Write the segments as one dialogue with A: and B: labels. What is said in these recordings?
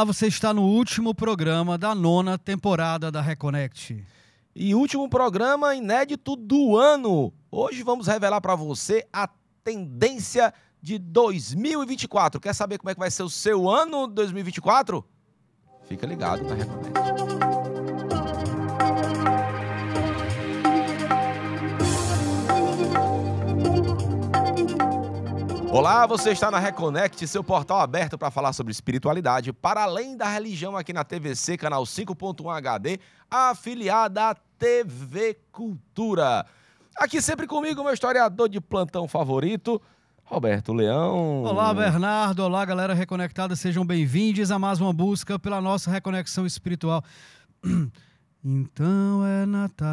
A: Olá, você está no último programa da nona temporada da Reconnect.
B: E último programa inédito do ano. Hoje vamos revelar para você a tendência de 2024. Quer saber como é que vai ser o seu ano 2024? Fica ligado na Reconnect. Olá, você está na Reconnect, seu portal aberto para falar sobre espiritualidade, para além da religião aqui na TVC, canal 5.1 HD, afiliada à TV Cultura. Aqui sempre comigo, meu historiador de plantão favorito, Roberto Leão. Olá,
A: Bernardo. Olá, galera reconectada. Sejam bem-vindos a mais uma busca pela nossa reconexão espiritual. Então é Natal.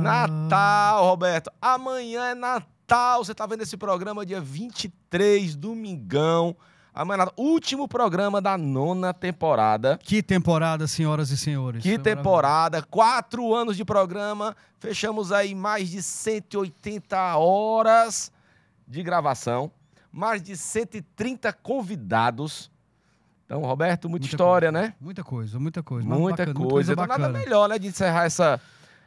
A: Natal, Roberto. Amanhã é Natal. Natal. Você está
B: vendo esse programa dia 23, domingão. Amanhã, último programa da
A: nona temporada. Que temporada, senhoras e senhores. Que Foi
B: temporada. Quatro anos de programa. Fechamos aí mais de 180 horas de gravação. Mais de 130 convidados. Então, Roberto, muita, muita história, coisa, né?
A: Muita coisa, muita coisa. Muita bacana, coisa. coisa então, nada melhor, né, de encerrar
B: essa,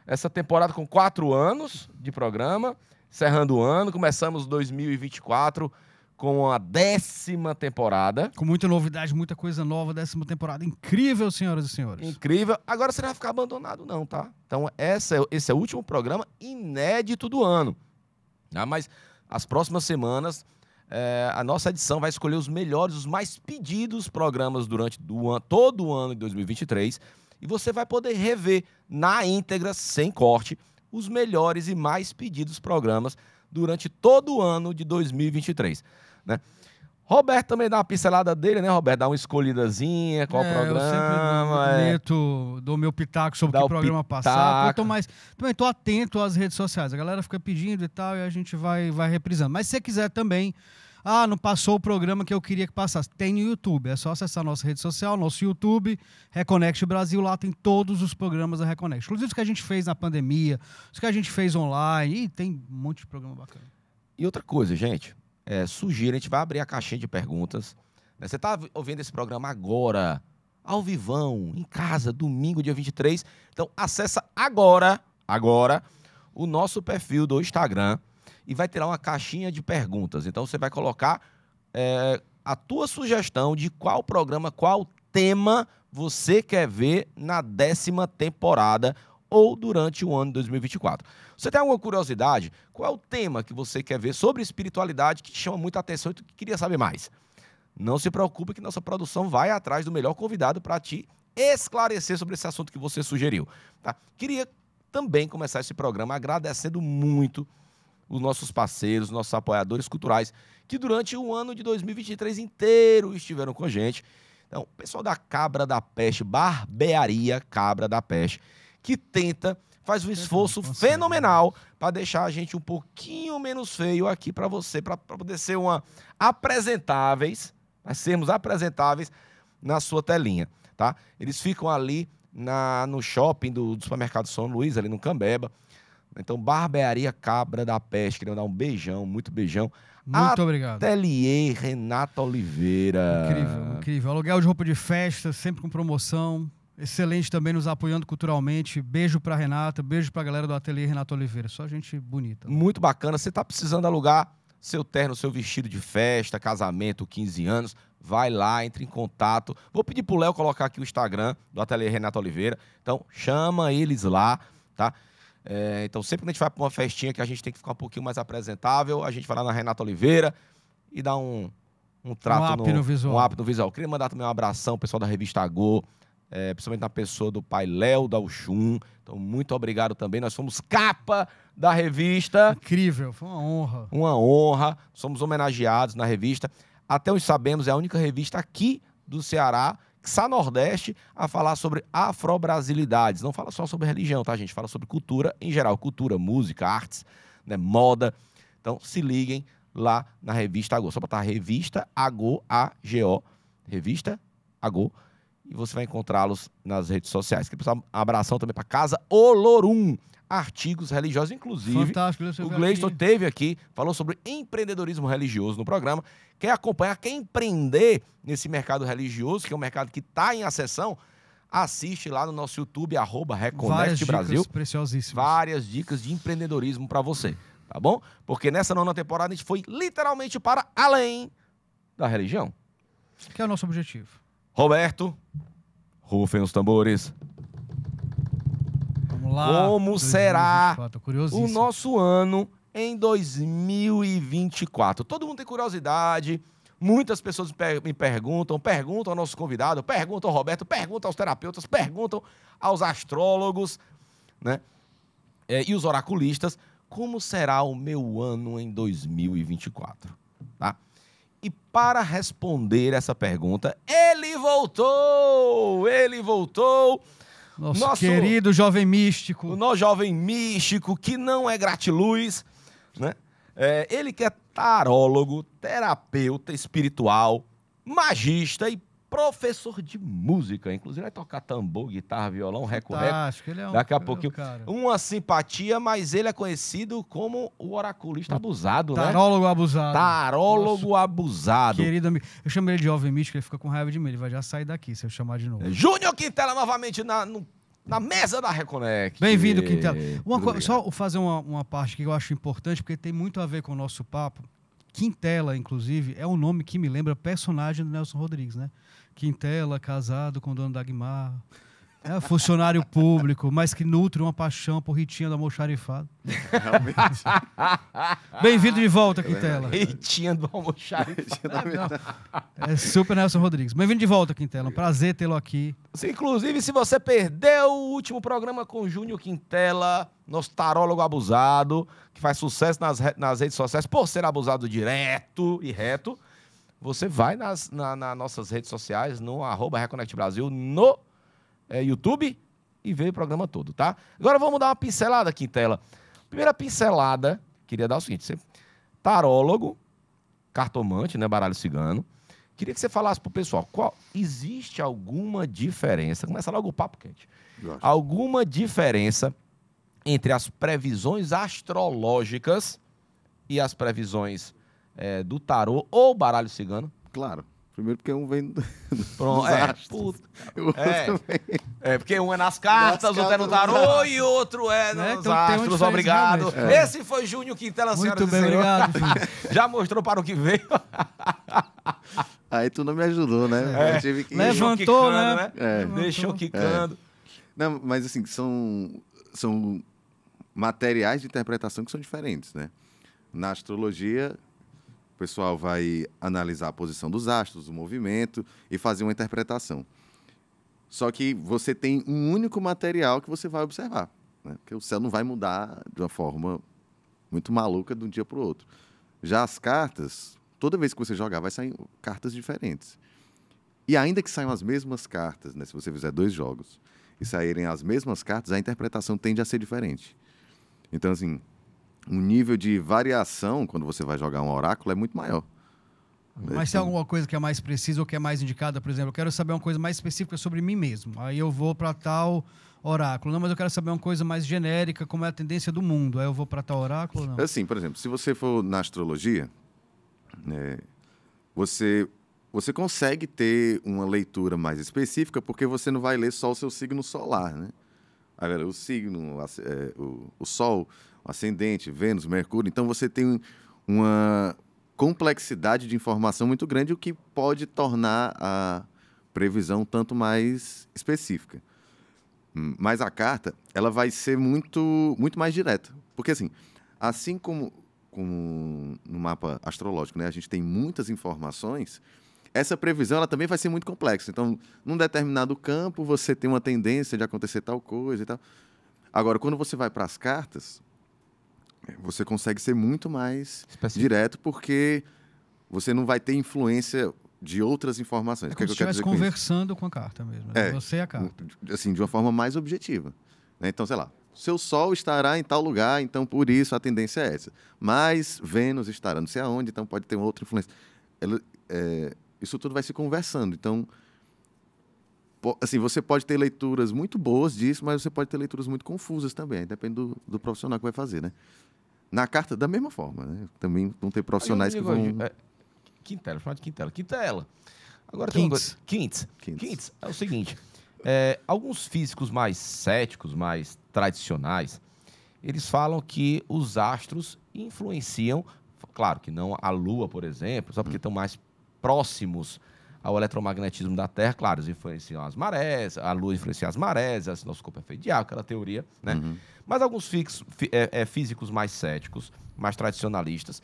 B: essa temporada com quatro anos de programa encerrando o ano. Começamos 2024 com a décima temporada.
A: Com muita novidade, muita coisa nova, décima temporada. Incrível, senhoras e senhores. Incrível.
B: Agora você não vai ficar abandonado, não, tá? Então, essa, é esse é o último programa inédito do ano. Tá? Mas as próximas semanas, é, a nossa edição vai escolher os melhores, os mais pedidos programas durante do an, todo o ano de 2023. E você vai poder rever na íntegra, sem corte, os melhores e mais pedidos programas durante todo o ano de 2023, né? Roberto também dá uma pincelada dele, né, Roberto? Dá uma
A: escolhidazinha, qual é, programa. Eu sempre é... Neto, dou meu pitaco sobre dá que programa pitaco. passar. Eu tô mais. Também estou atento às redes sociais. A galera fica pedindo e tal, e a gente vai, vai reprisando. Mas se você quiser também ah, não passou o programa que eu queria que passasse. Tem no YouTube. É só acessar nossa rede social, nosso YouTube, Reconnect Brasil. Lá tem todos os programas da Reconnect. Inclusive os que a gente fez na pandemia, os que a gente fez online. E tem um monte de programa bacana. E outra
B: coisa, gente. É, sugiro, a gente vai abrir a caixinha de perguntas. Né? Você está ouvindo esse programa agora, ao vivão, em casa, domingo, dia 23. Então acessa agora, agora, o nosso perfil do Instagram, e vai tirar uma caixinha de perguntas. Então você vai colocar é, a tua sugestão de qual programa, qual tema você quer ver na décima temporada ou durante o ano de 2024. Você tem alguma curiosidade? Qual é o tema que você quer ver sobre espiritualidade que te chama muita atenção e que queria saber mais? Não se preocupe que nossa produção vai atrás do melhor convidado para te esclarecer sobre esse assunto que você sugeriu. Tá? Queria também começar esse programa agradecendo muito os nossos parceiros, os nossos apoiadores culturais, que durante o ano de 2023 inteiro estiveram com a gente. Então, pessoal da Cabra da Peste, Barbearia Cabra da Peste, que tenta, faz um esforço fenomenal para deixar a gente um pouquinho menos feio aqui para você, para poder ser uma apresentáveis, para sermos apresentáveis na sua telinha, tá? Eles ficam ali na, no shopping do, do supermercado São Luís, ali no Cambeba. Então, Barbearia Cabra da Peste. Queria mandar um beijão, muito beijão. Muito Atelier obrigado. Atelier Renato Oliveira. Incrível,
A: incrível. Aluguel de roupa de festa, sempre com promoção. Excelente também, nos apoiando culturalmente. Beijo pra Renata, beijo pra galera do Atelier Renato Oliveira. Só gente bonita.
B: Né? Muito bacana. Você tá precisando alugar seu terno, seu vestido de festa, casamento, 15 anos. Vai lá, entre em contato. Vou pedir pro Léo colocar aqui o Instagram do Atelier Renato Oliveira. Então, chama eles lá, tá? É, então, sempre que a gente vai para uma festinha que a gente tem que ficar um pouquinho mais apresentável, a gente vai lá na Renata Oliveira e dá um, um trato um up no, no, visual. Um up no visual. queria mandar também um abração pessoal da revista Agô, é, principalmente na pessoa do pai Léo Dalchum. Então, muito obrigado também. Nós somos capa da revista. Incrível, foi uma honra. Uma honra. Somos homenageados na revista. Até onde sabemos, é a única revista aqui do Ceará Sa Nordeste a falar sobre afrobrasilidades. Não fala só sobre religião, tá, gente? Fala sobre cultura em geral, cultura, música, artes, né, moda. Então, se liguem lá na revista Agô. Só botar revista Agô, A-G-O, revista Agô, e você vai encontrá-los nas redes sociais. Quero um abração também para Casa Olorum artigos religiosos. Inclusive, o Gleison teve aqui, falou sobre empreendedorismo religioso no programa. Quer acompanhar, quer empreender nesse mercado religioso, que é um mercado que está em ascensão, assiste lá no nosso YouTube, arroba Reconect Várias Brasil. Dicas Várias dicas de empreendedorismo para você, tá bom? Porque nessa nona temporada a gente foi literalmente para além da religião. Que é o nosso objetivo. Roberto, rufem os tambores lá. Como será 2024, o nosso ano em 2024? Todo mundo tem curiosidade. Muitas pessoas me perguntam, perguntam ao nosso convidado, perguntam ao Roberto, perguntam aos terapeutas, perguntam aos astrólogos, né? É, e os oraculistas, como será o meu ano em 2024? Tá? E para responder essa pergunta, ele voltou! Ele voltou!
A: Nosso, nosso querido
B: jovem místico. O nosso jovem místico, que não é gratiluz, né? É, ele que é tarólogo, terapeuta espiritual, magista e professor de música. Inclusive, vai tocar tambor, guitarra, violão, que Ele é um, Daqui a pouquinho. É cara. uma simpatia, mas ele é conhecido como o oraculista abusado, né? Tarólogo
A: né? abusado. Tarólogo Nosso abusado. Querido amigo. Eu chamo ele de jovem místico, ele fica com raiva de mim. Ele vai já sair daqui se eu chamar de novo. É,
B: Júnior Quintela novamente na, no, na mesa da Reconect. Bem-vindo, Quintela. Co...
A: só fazer uma, uma parte que eu acho importante, porque tem muito a ver com o nosso papo. Quintela, inclusive, é um nome que me lembra personagem do Nelson Rodrigues, né? Quintela, casado com Dona Dagmar, é funcionário público, mas que nutre uma paixão por Ritinha do Almoxarifado. Realmente. Bem-vindo de volta, é Quintela. Ritinha
B: do Almoxarifado.
A: é super Nelson Rodrigues. Bem-vindo de volta, Quintela. Um prazer tê-lo aqui.
B: Inclusive, se você perdeu o último programa com Júnior Quintela, nosso tarólogo abusado, que faz sucesso nas, nas redes sociais por ser abusado direto e reto. Você vai nas na, na nossas redes sociais, no arroba Reconect Brasil, no é, YouTube e vê o programa todo, tá? Agora vamos dar uma pincelada aqui em tela. Primeira pincelada, queria dar o seguinte: você, tarólogo, cartomante, né? Baralho cigano. Queria que você falasse pro pessoal, qual existe alguma diferença? Começa logo o papo quente. Alguma diferença entre as previsões astrológicas e as previsões é, do tarô ou baralho cigano? Claro. Primeiro porque um vem do, Pronto, é, O outro é, é, porque um é nas cartas, outro é no tarô e outro é né? nos né? então, astros. Obrigado. É. Esse foi Júnior Quintela, senhoras Muito bem, obrigado. Já mostrou para o que veio.
C: Aí tu não me ajudou, né? É. Que... Levantou, quicando, né? né? É. Deixou quicando. É. Não, mas assim, são, são materiais de interpretação que são diferentes, né? Na astrologia, pessoal vai analisar a posição dos astros, o movimento e fazer uma interpretação. Só que você tem um único material que você vai observar, né? porque o céu não vai mudar de uma forma muito maluca de um dia para o outro. Já as cartas, toda vez que você jogar, vai sair cartas diferentes. E ainda que saiam as mesmas cartas, né? se você fizer dois jogos e saírem as mesmas cartas, a interpretação tende a ser diferente. Então, assim, um nível de variação quando você vai jogar um oráculo é muito maior. Mas tem alguma
A: coisa que é mais precisa ou que é mais indicada, por exemplo, eu quero saber uma coisa mais específica sobre mim mesmo. Aí eu vou para tal oráculo. Não, mas eu quero saber uma coisa mais genérica, como é a tendência do mundo. Aí eu vou para tal oráculo não?
C: Assim, por exemplo, se você for na astrologia, é, você você consegue ter uma leitura mais específica porque você não vai ler só o seu signo solar, né? Agora, o signo, é, o, o sol ascendente, Vênus, Mercúrio. Então você tem uma complexidade de informação muito grande, o que pode tornar a previsão tanto mais específica. Hum, mas a carta, ela vai ser muito, muito mais direta. Porque assim, assim como, como no mapa astrológico, né, a gente tem muitas informações, essa previsão ela também vai ser muito complexa. Então, num determinado campo, você tem uma tendência de acontecer tal coisa e tal. Agora, quando você vai para as cartas, você consegue ser muito mais Específico. direto porque você não vai ter influência de outras informações. É, é como que se estivesse
A: conversando com, com, a carta mesmo.
C: Né? É, você e a carta. Assim, de uma forma mais objetiva. Né? Então, sei lá, seu Sol estará em tal lugar, então por isso a tendência é essa. Mas Vênus estará não sei aonde, então pode ter uma outra influência. Ela, é, isso tudo vai se conversando. Então, assim, você pode ter leituras muito boas disso, mas você pode ter leituras muito confusas também. Depende do, do profissional que vai fazer, né? Na carta, da mesma forma, né? Também não ter profissionais que vão. É, quintela, chamado de quintela. Quintela. Agora Quintes. tem uma coisa. Quintes.
B: Quintes. É o seguinte: é, alguns físicos mais céticos, mais tradicionais, eles falam que os astros influenciam, claro que não a Lua, por exemplo, só porque hum. estão mais próximos ao eletromagnetismo da Terra, claro, eles influenciam as marés, a luz influencia as marés, a sinoscopa é feidial, aquela teoria, né? Uhum. Mas alguns fixos, fí é, é, físicos mais céticos, mais tradicionalistas,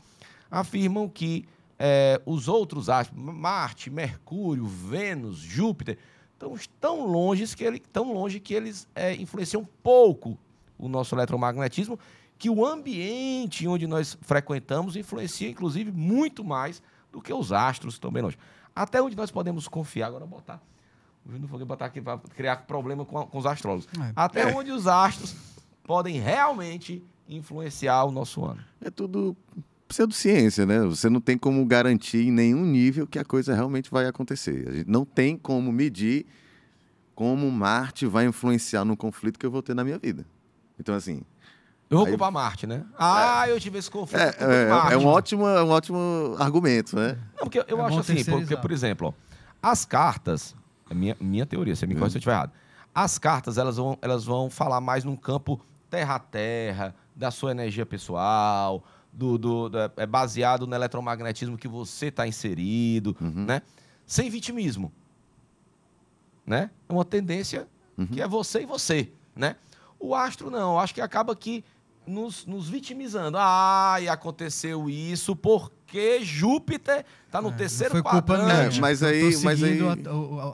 B: afirmam que é, os outros astros, Marte, Mercúrio, Vênus, Júpiter, estão tão longe que, ele, tão longe que eles é, influenciam pouco o nosso eletromagnetismo, que o ambiente onde nós frequentamos influencia, inclusive, muito mais do que os astros também longe. Até onde nós podemos confiar? Agora botar. O Júnior foi botar aqui para criar problema com, com os astrólogos. É. Até é. onde os astros podem realmente influenciar o nosso ano?
C: É tudo pseudociência, né? Você não tem como garantir em nenhum nível que a coisa realmente vai acontecer. A gente não tem como medir como Marte vai influenciar no conflito que eu vou ter na minha vida. Então, assim, eu vou Aí... culpar
B: Marte, né? É. Ah, é. eu tive esse conflito. É, é, Marte, é um,
C: ótimo, é um
B: ótimo argumento, né? Não, porque eu, é acho assim, porque, por exemplo, ó, as cartas, minha, minha teoria, você me conhece hum. se eu estiver errado. As cartas elas vão, elas vão falar mais num campo terra terra, da sua energia pessoal, do, do, do é baseado no eletromagnetismo que você está inserido, uhum. né? Sem vitimismo, né? É uma tendência uhum. que é você e você, né? O astro não, acho que acaba que nos, nos vitimizando. e aconteceu isso porque
A: Júpiter está no é, terceiro foi culpa quadrante. Culpa, né? mas aí, mas aí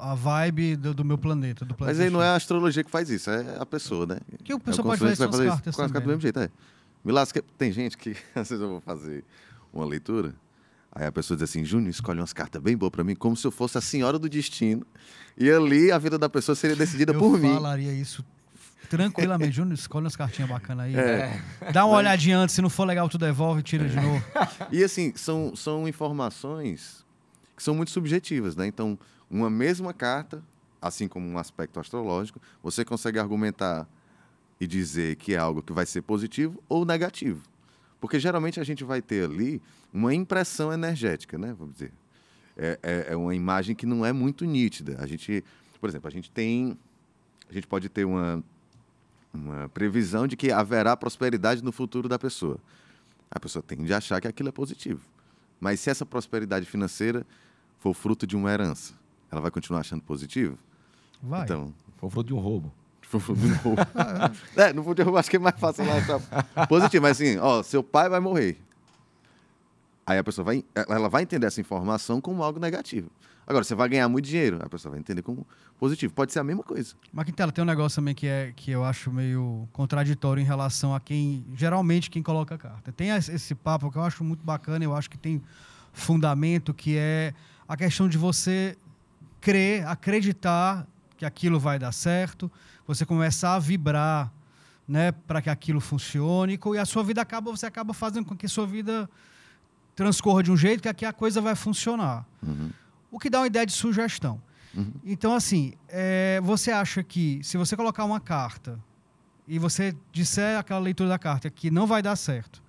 A: a, a vibe do, do, meu planeta, do planeta. Mas aí não
C: é a astrologia que faz isso, é a pessoa, né? Que o pessoal é pode fazer, fazer cartas isso, cartas do mesmo jeito, né? é. Me lasca, tem gente que às vezes eu vou fazer uma leitura. Aí a pessoa diz assim, Júnior, escolhe umas cartas bem boas para mim, como se eu fosse a senhora do destino. E ali a vida da pessoa seria decidida eu por mim. Eu
A: falaria isso Tranquilamente, Júnior, escolhe umas cartinhas bacanas aí. É. Né? Dá uma olhadinha antes, se não for legal, tu devolve e tira de novo.
C: E assim, são, são informações que são muito subjetivas, né? Então, uma mesma carta, assim como um aspecto astrológico, você consegue argumentar e dizer que é algo que vai ser positivo ou negativo. Porque geralmente a gente vai ter ali uma impressão energética, né? Vamos dizer. É, é, é, uma imagem que não é muito nítida. A gente, por exemplo, a gente tem. A gente pode ter uma uma previsão de que haverá prosperidade no futuro da pessoa. A pessoa tende a achar que aquilo é positivo. Mas se essa prosperidade financeira for fruto de uma herança, ela vai continuar achando positivo? Vai. Então, foi fruto de um roubo. For fruto de um roubo. é, no fruto de roubo acho que é mais fácil lá achar positivo. Mas assim, ó, seu pai vai morrer. Aí a pessoa vai, ela vai entender essa informação como algo negativo. Agora, você vai ganhar muito dinheiro, a pessoa vai entender como positivo. Pode ser a mesma coisa.
A: Maquintela, tem um negócio também que, é, que eu acho meio contraditório em relação a quem, geralmente, quem coloca a carta. Tem esse papo que eu acho muito bacana, eu acho que tem fundamento, que é a questão de você crer, acreditar que aquilo vai dar certo, você começar a vibrar né, para que aquilo funcione, e a sua vida acaba, você acaba fazendo com que a sua vida transcorra de um jeito que aqui a coisa vai funcionar. Uhum. O que dá uma ideia de sugestão. Uhum. Então, assim, é, você acha que se você colocar uma carta e você disser aquela leitura da carta que não vai dar certo,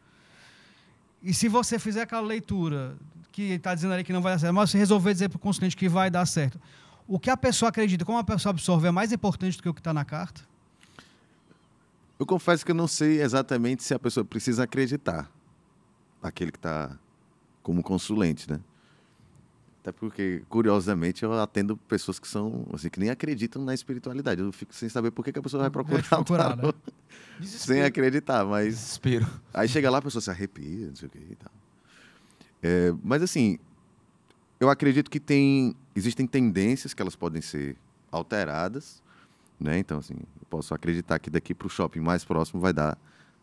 A: e se você fizer aquela leitura que está dizendo ali que não vai dar certo, mas você resolver dizer para o consulente que vai dar certo, o que a pessoa acredita, como a pessoa absorve, é mais importante do que o que está na carta?
C: Eu confesso que eu não sei exatamente se a pessoa precisa acreditar aquele que está como consulente, né? Até porque, curiosamente, eu atendo pessoas que são assim, que nem acreditam na espiritualidade. Eu fico sem saber por que, que a pessoa vai hum, procurar, vai procurar né? sem acreditar, mas. Desespero. Aí chega lá, a pessoa se arrepia, não sei o que e tal. É, mas assim, eu acredito que tem. Existem tendências que elas podem ser alteradas. Né? Então, assim, eu posso acreditar que daqui para o shopping mais próximo vai dar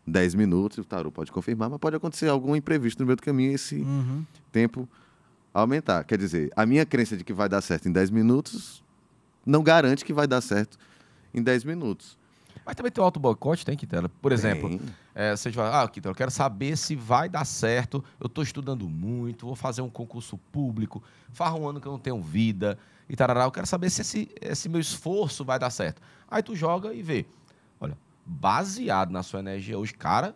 C: 10 minutos, o Taru pode confirmar, mas pode acontecer algum imprevisto no meio do caminho esse uhum. tempo aumentar. Quer dizer, a minha crença de que vai dar certo em 10 minutos não garante que vai dar certo em 10 minutos. Mas também tem um auto-boicote, tem, Quintela? Por exemplo,
B: é, vocês ah, Quintela, eu quero saber se vai dar certo, eu estou estudando muito, vou fazer um concurso público, faz um ano que eu não tenho vida, e tarará, eu quero saber se esse, esse meu esforço vai dar certo. Aí tu joga e vê. Olha, baseado na sua energia hoje, cara,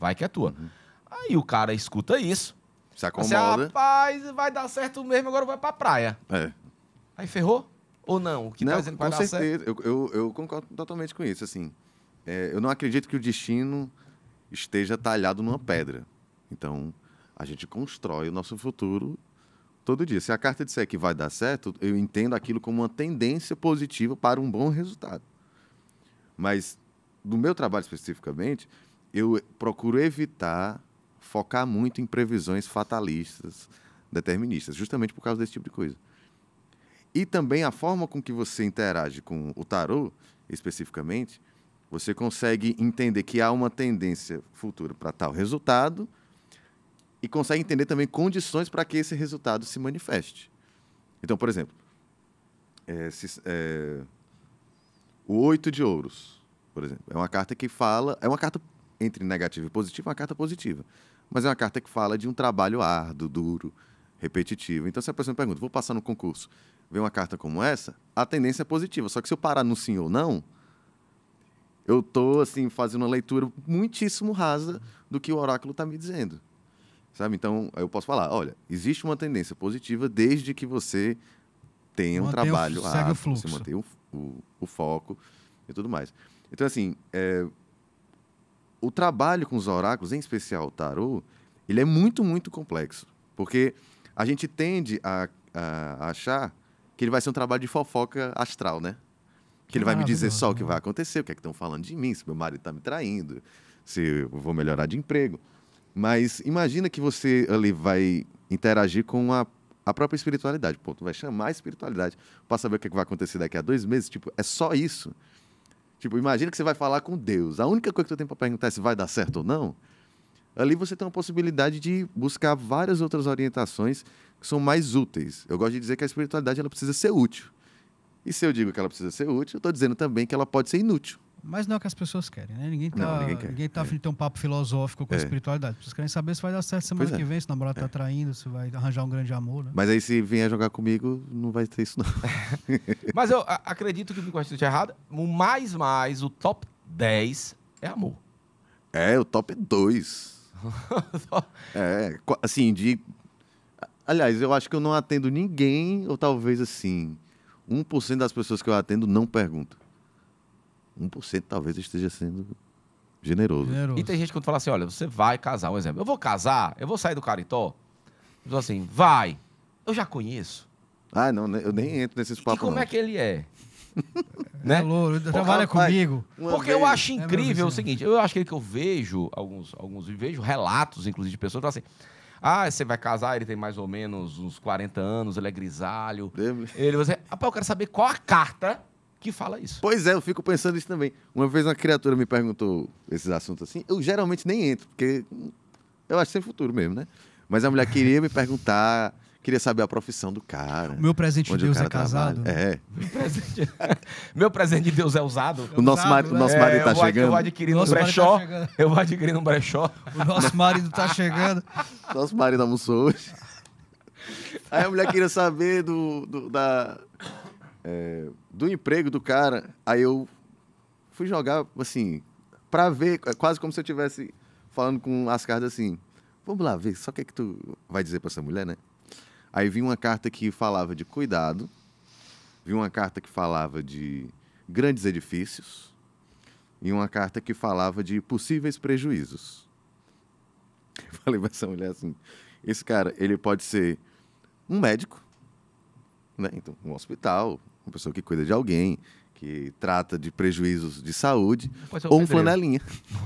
B: vai que é tua. Uhum. Aí o cara escuta isso, se acomoda. Você, rapaz, vai dar certo mesmo, agora vai pra
C: praia. É.
B: Aí ferrou? Ou não? O que não, tá dizendo que vai certeza. dar certo?
C: Com certeza. Eu, eu, concordo totalmente com isso. Assim, é, eu não acredito que o destino esteja talhado numa pedra. Então, a gente constrói o nosso futuro todo dia. Se a carta disser que vai dar certo, eu entendo aquilo como uma tendência positiva para um bom resultado. Mas, no meu trabalho especificamente, eu procuro evitar focar muito em previsões fatalistas, deterministas, justamente por causa desse tipo de coisa. E também a forma com que você interage com o tarô, especificamente, você consegue entender que há uma tendência futura para tal resultado e consegue entender também condições para que esse resultado se manifeste. Então, por exemplo, é, se, é, o oito de ouros, por exemplo, é uma carta que fala, é uma carta entre negativa e positiva, é uma carta positiva. Mas é uma carta que fala de um trabalho árduo, duro, repetitivo. Então, se a pessoa me pergunta, vou passar no concurso, vem uma carta como essa, a tendência é positiva. Só que se eu parar no sim ou não, eu tô assim fazendo uma leitura muitíssimo rasa do que o oráculo está me dizendo. Sabe? Então, eu posso falar, olha, existe uma tendência positiva desde que você tenha Mantém um trabalho árduo, você mantenha o, o, o foco e tudo mais. Então, assim, é, o trabalho com os oráculos, em especial o tarô, ele é muito, muito complexo. Porque a gente tende a, a achar que ele vai ser um trabalho de fofoca astral, né? Que, ele vai me dizer só o que vai acontecer, o que é que estão falando de mim, se meu marido está me traindo, se eu vou melhorar de emprego. Mas imagina que você ali vai interagir com a, a própria espiritualidade. Pô, tu vai chamar a espiritualidade para saber o que, é que vai acontecer daqui a dois meses. Tipo, é só isso. Tipo, imagina que você vai falar com Deus. A única coisa que você tem para perguntar é se vai dar certo ou não. Ali você tem uma possibilidade de buscar várias outras orientações que são mais úteis. Eu gosto de dizer que a espiritualidade ela precisa ser útil. E se eu digo que ela precisa ser útil, eu estou dizendo também que ela pode ser inútil.
A: Mas não é o que as pessoas querem, né? Ninguém tá, não, ninguém ninguém tá é. afim de ter um papo filosófico com é. a espiritualidade. Pessoas querem saber se vai dar certo semana é. que vem, se o namorado tá é. tá traindo, se vai arranjar um grande amor. Né?
C: Mas aí se vier jogar comigo, não vai ter isso, não. Mas
B: eu acredito que me corrija se errado. O mais mais, o top 10 é amor.
C: É, o top 2. é, assim, de. Aliás, eu acho que eu não atendo ninguém, ou talvez assim, 1% das pessoas que eu atendo não perguntam. 1% talvez esteja sendo generoso.
B: generoso. E tem gente que fala assim: olha, você vai casar, um exemplo. Eu vou casar, eu vou sair do
C: Caritó. Eu falo assim, vai.
B: Eu já conheço.
C: Ah, não, né, eu nem entro nesses papos. E como não. é que ele é? né? É louro, trabalha rapaz, comigo. Porque eu acho é incrível é o seguinte, eu
B: acho que eu vejo alguns, alguns vejo relatos, inclusive, de pessoas que falam assim. Ah, você vai casar, ele tem mais ou menos uns 40 anos, ele é grisalho. Deve. Ele você rapaz, eu quero saber qual a carta
C: que fala isso. Pois é, eu fico pensando isso também. Uma vez uma criatura me perguntou esses assuntos assim, eu geralmente nem entro, porque eu acho sem futuro mesmo, né? Mas a mulher queria me perguntar, queria saber a profissão do cara. O meu presente de Deus é casado? É.
B: Meu presente... de Deus é usado. O nosso, mari... o nosso é, marido tá é, eu tá chegando. eu vou adquirir um brechó.
C: Tá eu vou adquirir um brechó. O nosso marido tá chegando. nosso marido almoçou hoje. Aí a mulher queria saber do, do da é, do emprego do cara. Aí eu fui jogar, assim, para ver, é quase como se eu estivesse falando com as cartas assim: vamos lá ver, só o que é que tu vai dizer para essa mulher, né? Aí vi uma carta que falava de cuidado, vi uma carta que falava de grandes edifícios e uma carta que falava de possíveis prejuízos. Eu falei para essa mulher assim: esse cara, ele pode ser um médico, né? Então, um hospital, uma pessoa que cuida de alguém, que trata de prejuízos de saúde,
A: um ou um flanelinha.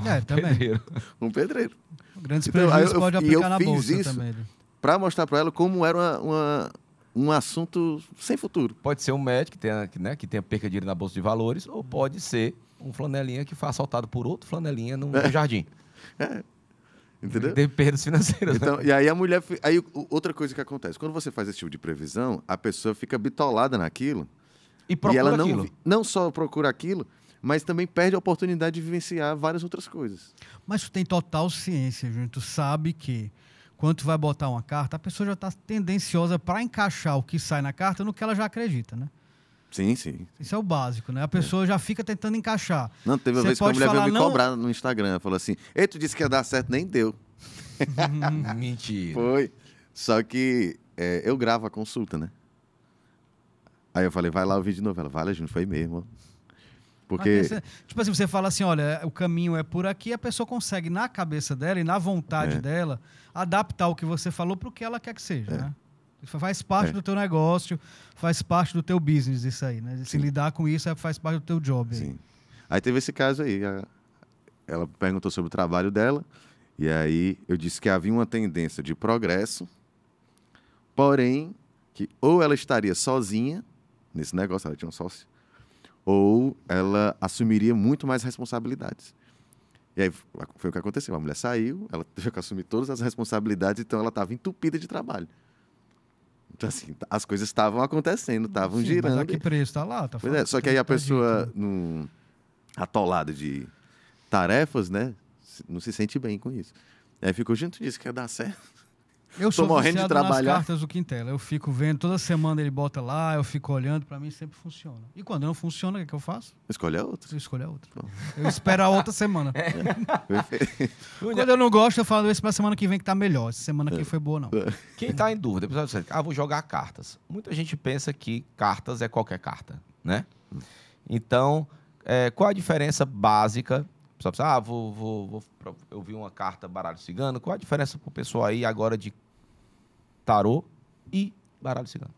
C: É, também. Pedreiro. Um pedreiro. Grandes então, prejuízos eu, pode aplicar eu na fiz bolsa isso também. Né? Para mostrar para ela como era uma, uma, um assunto sem futuro. Pode ser um médico que tenha,
B: né, que tenha perca de dinheiro na bolsa de valores, ou pode ser um flanelinha que foi assaltado por outro flanelinha no, é. jardim. É. Entendeu? Teve perdas financeiras. Né? Então, né? E
C: aí a mulher. Aí, outra coisa que acontece: quando você faz esse tipo de previsão, a pessoa fica bitolada naquilo e, e ela não, aquilo. não só procura aquilo, mas também perde a oportunidade de vivenciar várias outras coisas.
A: Mas tu tem total ciência, Júnior. Tu sabe que quando tu vai botar uma carta, a pessoa já está tendenciosa para encaixar o que sai na carta no que ela já acredita, né? Sim, sim. Isso é o básico, né? A pessoa é. já fica tentando encaixar.
C: Não, teve uma vez que a mulher veio me não... cobrar no Instagram. Falou assim: Ei, tu disse que ia dar certo, nem deu. Mentira. Foi. Só que é, eu gravo a consulta, né? Aí eu falei, vai lá ouvir de novo. Ela, vale, gente, foi mesmo. Porque. É,
A: tipo assim, você fala assim: olha, o caminho é por aqui, a pessoa consegue, na cabeça dela e na vontade é. dela, adaptar o que você falou para o que ela quer que seja. É. Né? Faz parte é. do teu negócio, faz parte do teu business, isso aí, né? Se Sim. lidar com isso, é, faz parte do teu job. Sim.
C: Aí. aí teve esse caso aí. A... Ela perguntou sobre o trabalho dela, e aí eu disse que havia uma tendência de progresso, porém, que ou ela estaria sozinha nesse negócio, ela tinha um sócio, ou ela assumiria muito mais responsabilidades. E aí foi o que aconteceu. A mulher saiu, ela teve que assumir todas as responsabilidades, então ela estava entupida de trabalho. Então, assim, tá, as coisas estavam acontecendo, estavam girando. Mas a que
A: preço? Está lá, tá pois é, Só que, aí a
C: pessoa, num, atolada de tarefas, né? Não se sente bem com isso. Aí ficou, gente, disse que ia dar certo. Eu sou morrendo de trabalhar. nas
A: cartas do Quintela. Eu fico vendo, toda semana ele bota lá, eu fico olhando, para mim sempre funciona. E quando não funciona, o que, é que eu faço?
C: Escolher outra. Eu escolho a outra.
A: Eu espero a outra semana. É. quando eu não gosto, eu falo, esse pra semana que vem que tá melhor. Essa semana aqui é. foi boa, não. É.
B: Quem tá em dúvida, pessoal, ah, vou jogar cartas. Muita gente pensa que cartas é qualquer carta, né? Hum. Então, é, qual a diferença básica só pensa, ah, vou, vou, vou, eu vi uma carta baralho cigano. Qual a diferença pro pessoal aí agora de tarô e baralho cigano?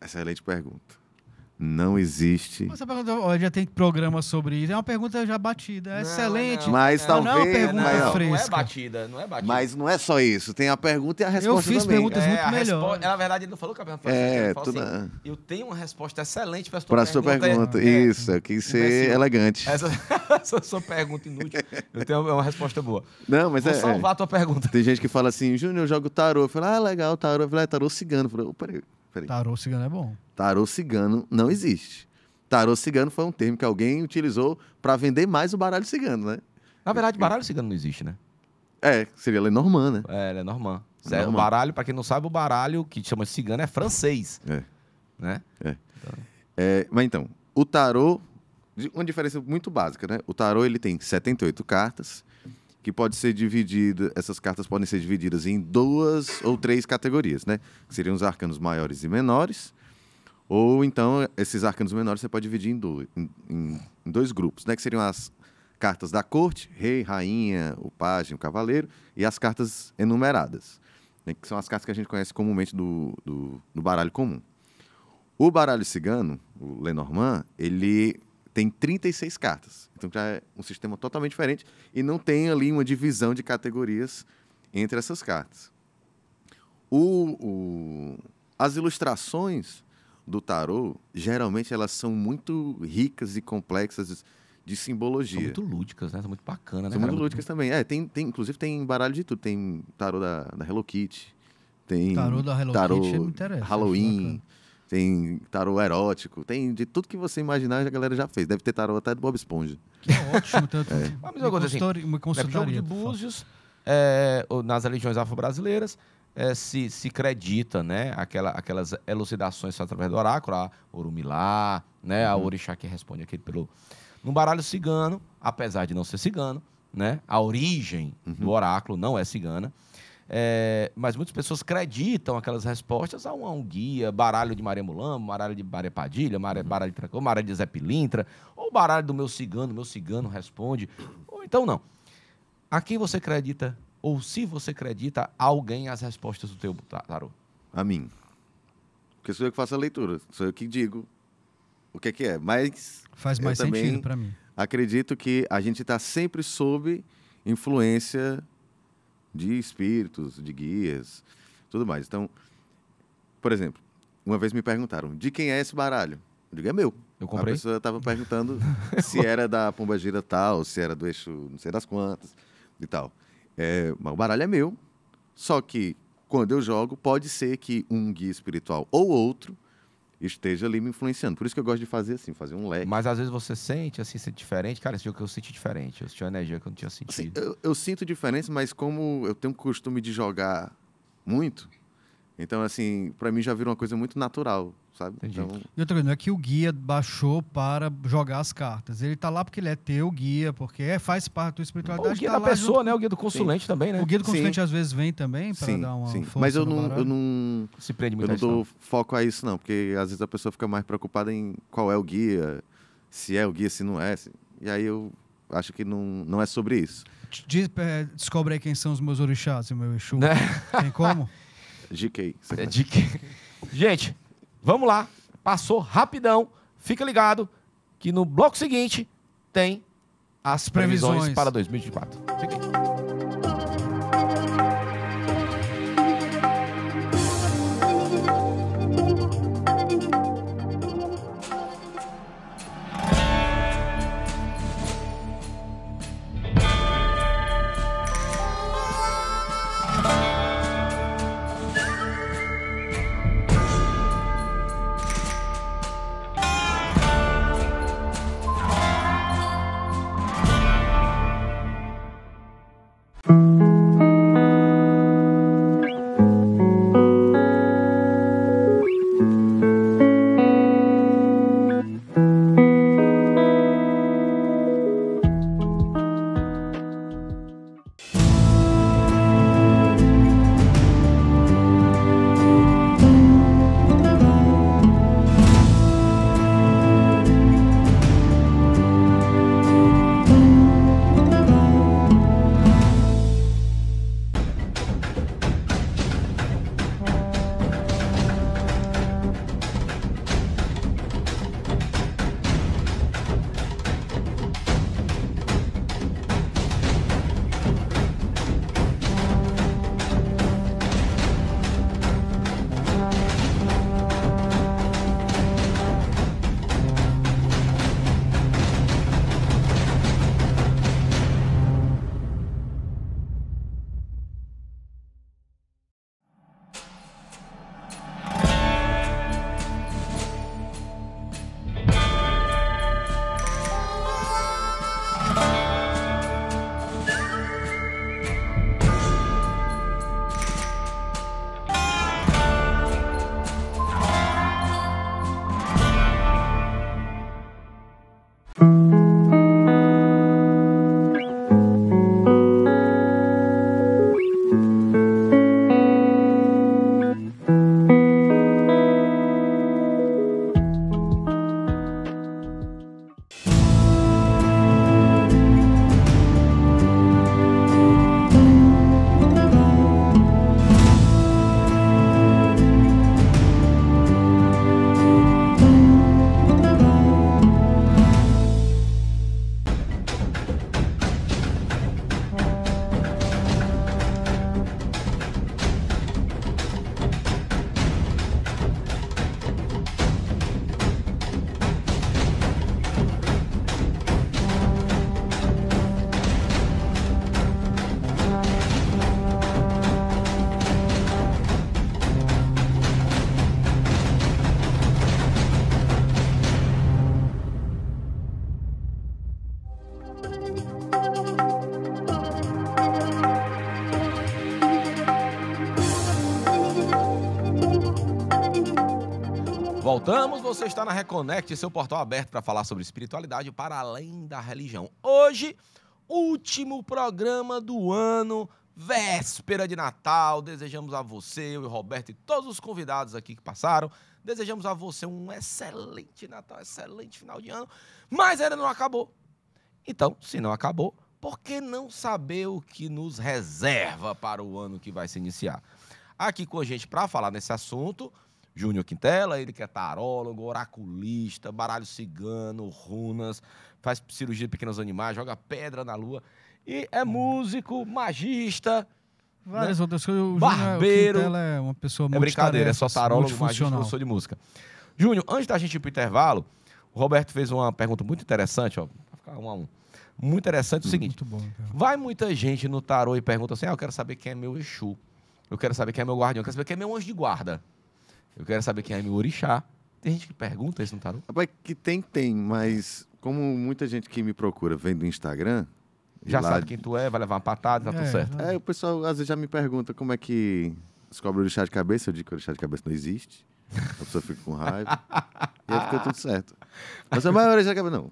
C: Excelente pergunta. Não existe.
A: Essa pergunta, olha, já tem programa sobre isso. É uma pergunta já batida. É não, excelente. Não, mas
C: não, talvez. Não é uma pergunta fresca. Não é batida, não é batida. Mas não é só isso. Tem a pergunta e a resposta. Eu fiz também. perguntas é, muito
B: melhor. Na verdade, ele não falou que a pergunta é, assim, na... Eu tenho uma resposta excelente para a sua pergunta. Para sua pergunta.
C: É, isso, eu é quis ser elegante.
B: Essa, essa sua pergunta inútil. eu tenho uma resposta boa.
C: Não, mas Vou é. é. salvar a tua pergunta. Tem gente que fala assim, Júnior, eu jogo tarô. Eu falo, ah, legal, tarô. Eu falo, é tarô cigano. Eu falo, peraí peraí. Tarô cigano é bom. Tarô cigano não existe. Tarô cigano foi um termo que alguém utilizou para vender mais o baralho cigano, né? Na verdade, baralho cigano não existe, né? É, seria Lenormand, né? É, Lenormand. É, Lenormand. O baralho, para quem
B: não sabe, o baralho que chama de cigano é francês.
C: É. Né? É. Então... é. Mas então, o tarô, uma diferença muito básica, né? O tarô ele tem 78 cartas, que pode ser dividida, essas cartas podem ser divididas em duas ou três categorias, né? Que seriam os arcanos maiores e menores, ou então esses arcanos menores você pode dividir em, em, em dois grupos, né? Que seriam as cartas da corte, rei, rainha, o pajem, o cavaleiro, e as cartas enumeradas, né? que são as cartas que a gente conhece comumente do, do, do baralho comum. O baralho cigano, o Lenormand, ele tem 36 cartas. Então já é um sistema totalmente diferente e não tem ali uma divisão de categorias entre essas cartas. O, o, as ilustrações do tarô, geralmente elas são muito ricas e complexas de simbologia. São muito lúdicas, né? São muito bacanas, né? São muito lúdicas também. É, tem, tem, inclusive tem baralho de tudo. Tem tarô da, da Hello Kitty, tem tarô da Hello tarô Kitty, Halloween, tem tarô erótico, tem de tudo que você imaginar, a galera já fez. Deve ter tarô até do Bob Esponja. Que ótimo, tanto. é. Mas uma
B: coisa assim, uma consultoria. Jogo de Búzios, é, nas religiões afro-brasileiras, é, se, se acredita, né? Aquela, aquelas elucidações através do oráculo, a Orumilá, né? Uhum. A orixá que responde aquele pelo... No baralho cigano, apesar de não ser cigano, né? A origem uhum. do oráculo não é cigana. É, mas muitas pessoas creditam aquelas respostas a um, a um guia, baralho de Maria Mulamba, baralho de Maria Padilha, uhum. baralho de Trancão, baralho de Zé Pilintra, ou baralho do meu cigano, meu cigano responde. Ou então não. A quem você acredita, ou se você acredita, alguém as respostas do teu
C: tarô? A mim. Porque sou eu que faço a leitura, sou eu que digo o que é que é. Mas. Faz mais sentido para mim. Acredito que a gente está sempre sob influência de espíritos, de guias, tudo mais. Então, por exemplo, uma vez me perguntaram: de quem é esse baralho? Eu digo: é meu. Eu comprei. A pessoa estava perguntando se era da Pomba Gira tal, se era do eixo não sei das quantas e tal. É, mas o baralho é meu. Só que quando eu jogo, pode ser que um guia espiritual ou outro esteja ali me influenciando. Por isso que eu gosto de fazer assim, fazer um leque. Mas às vezes você sente assim, sente diferente. Cara, esse jogo que eu senti diferente. Eu senti uma energia que eu não tinha assim, sentido. Assim, eu, eu, sinto diferença, mas como eu tenho o costume de jogar muito, então assim, para mim já virou uma coisa muito natural sabe? Então...
A: E outra coisa, não é que o guia baixou para jogar as cartas. Ele está lá porque ele é teu guia, porque é, faz parte da tua espiritualidade. O guia tá da pessoa, junto... né? O guia do consulente sim. também, né? O guia do consulente sim. às vezes vem também
C: para dar uma sim. força Mas eu não, eu não... Se prende muito Eu não dou não. foco a isso, não. Porque às vezes a pessoa fica mais preocupada em qual é o guia, se é o guia, se não é. Se... E aí eu acho que não, não é sobre isso.
A: Diz, é, descobre aí quem são os meus orixás e o meu Exu. Né? Tem como?
C: GK. É GK.
A: Gente, Vamos lá, passou rapidão. Fica
B: ligado que no bloco seguinte tem as previsões, previsões. para
C: 2024.
B: Fique você está na Reconnect, seu portal aberto para falar sobre espiritualidade para além da religião. Hoje, último programa do ano, véspera de Natal. Desejamos a você, eu e Roberto e todos os convidados aqui que passaram. Desejamos a você um excelente Natal, excelente final de ano. Mas ainda não acabou. Então, se não acabou, por que não saber o que nos reserva para o ano que vai se iniciar? Aqui com a gente para falar nesse assunto, Júnior Quintela, ele que é tarólogo, oraculista, baralho cigano, runas, faz cirurgia de pequenos animais, joga pedra na lua. E é hum. músico, magista. Né?
A: Várias né? outras coisas. O Barbeiro. Júnior, é uma pessoa É brincadeira, é só tarólogo, magista, professor
B: de música. Júnior, antes da gente ir para o intervalo, o Roberto fez uma pergunta muito interessante, ó. Vai ficar um a um. Muito interessante é o hum, seguinte: bom, vai muita gente no tarô e pergunta assim, ah, eu quero saber quem é meu Exu. Eu quero saber quem é meu guardião, eu quero saber quem é meu anjo de guarda. Eu quero saber quem é meu orixá. Tem gente que pergunta isso no tarô? Tá,
C: Rapaz, que tem, tem, mas como muita gente que me procura vem do Instagram. Já lá... sabe quem
B: tu é, vai levar uma patada, tá é, tudo certo.
C: É, o pessoal às vezes já me pergunta como é que descobre o orixá de cabeça. Eu digo que o orixá de cabeça não existe. A pessoa fica com raiva. e aí fica tudo certo. Mas a orixá de cabeça, não.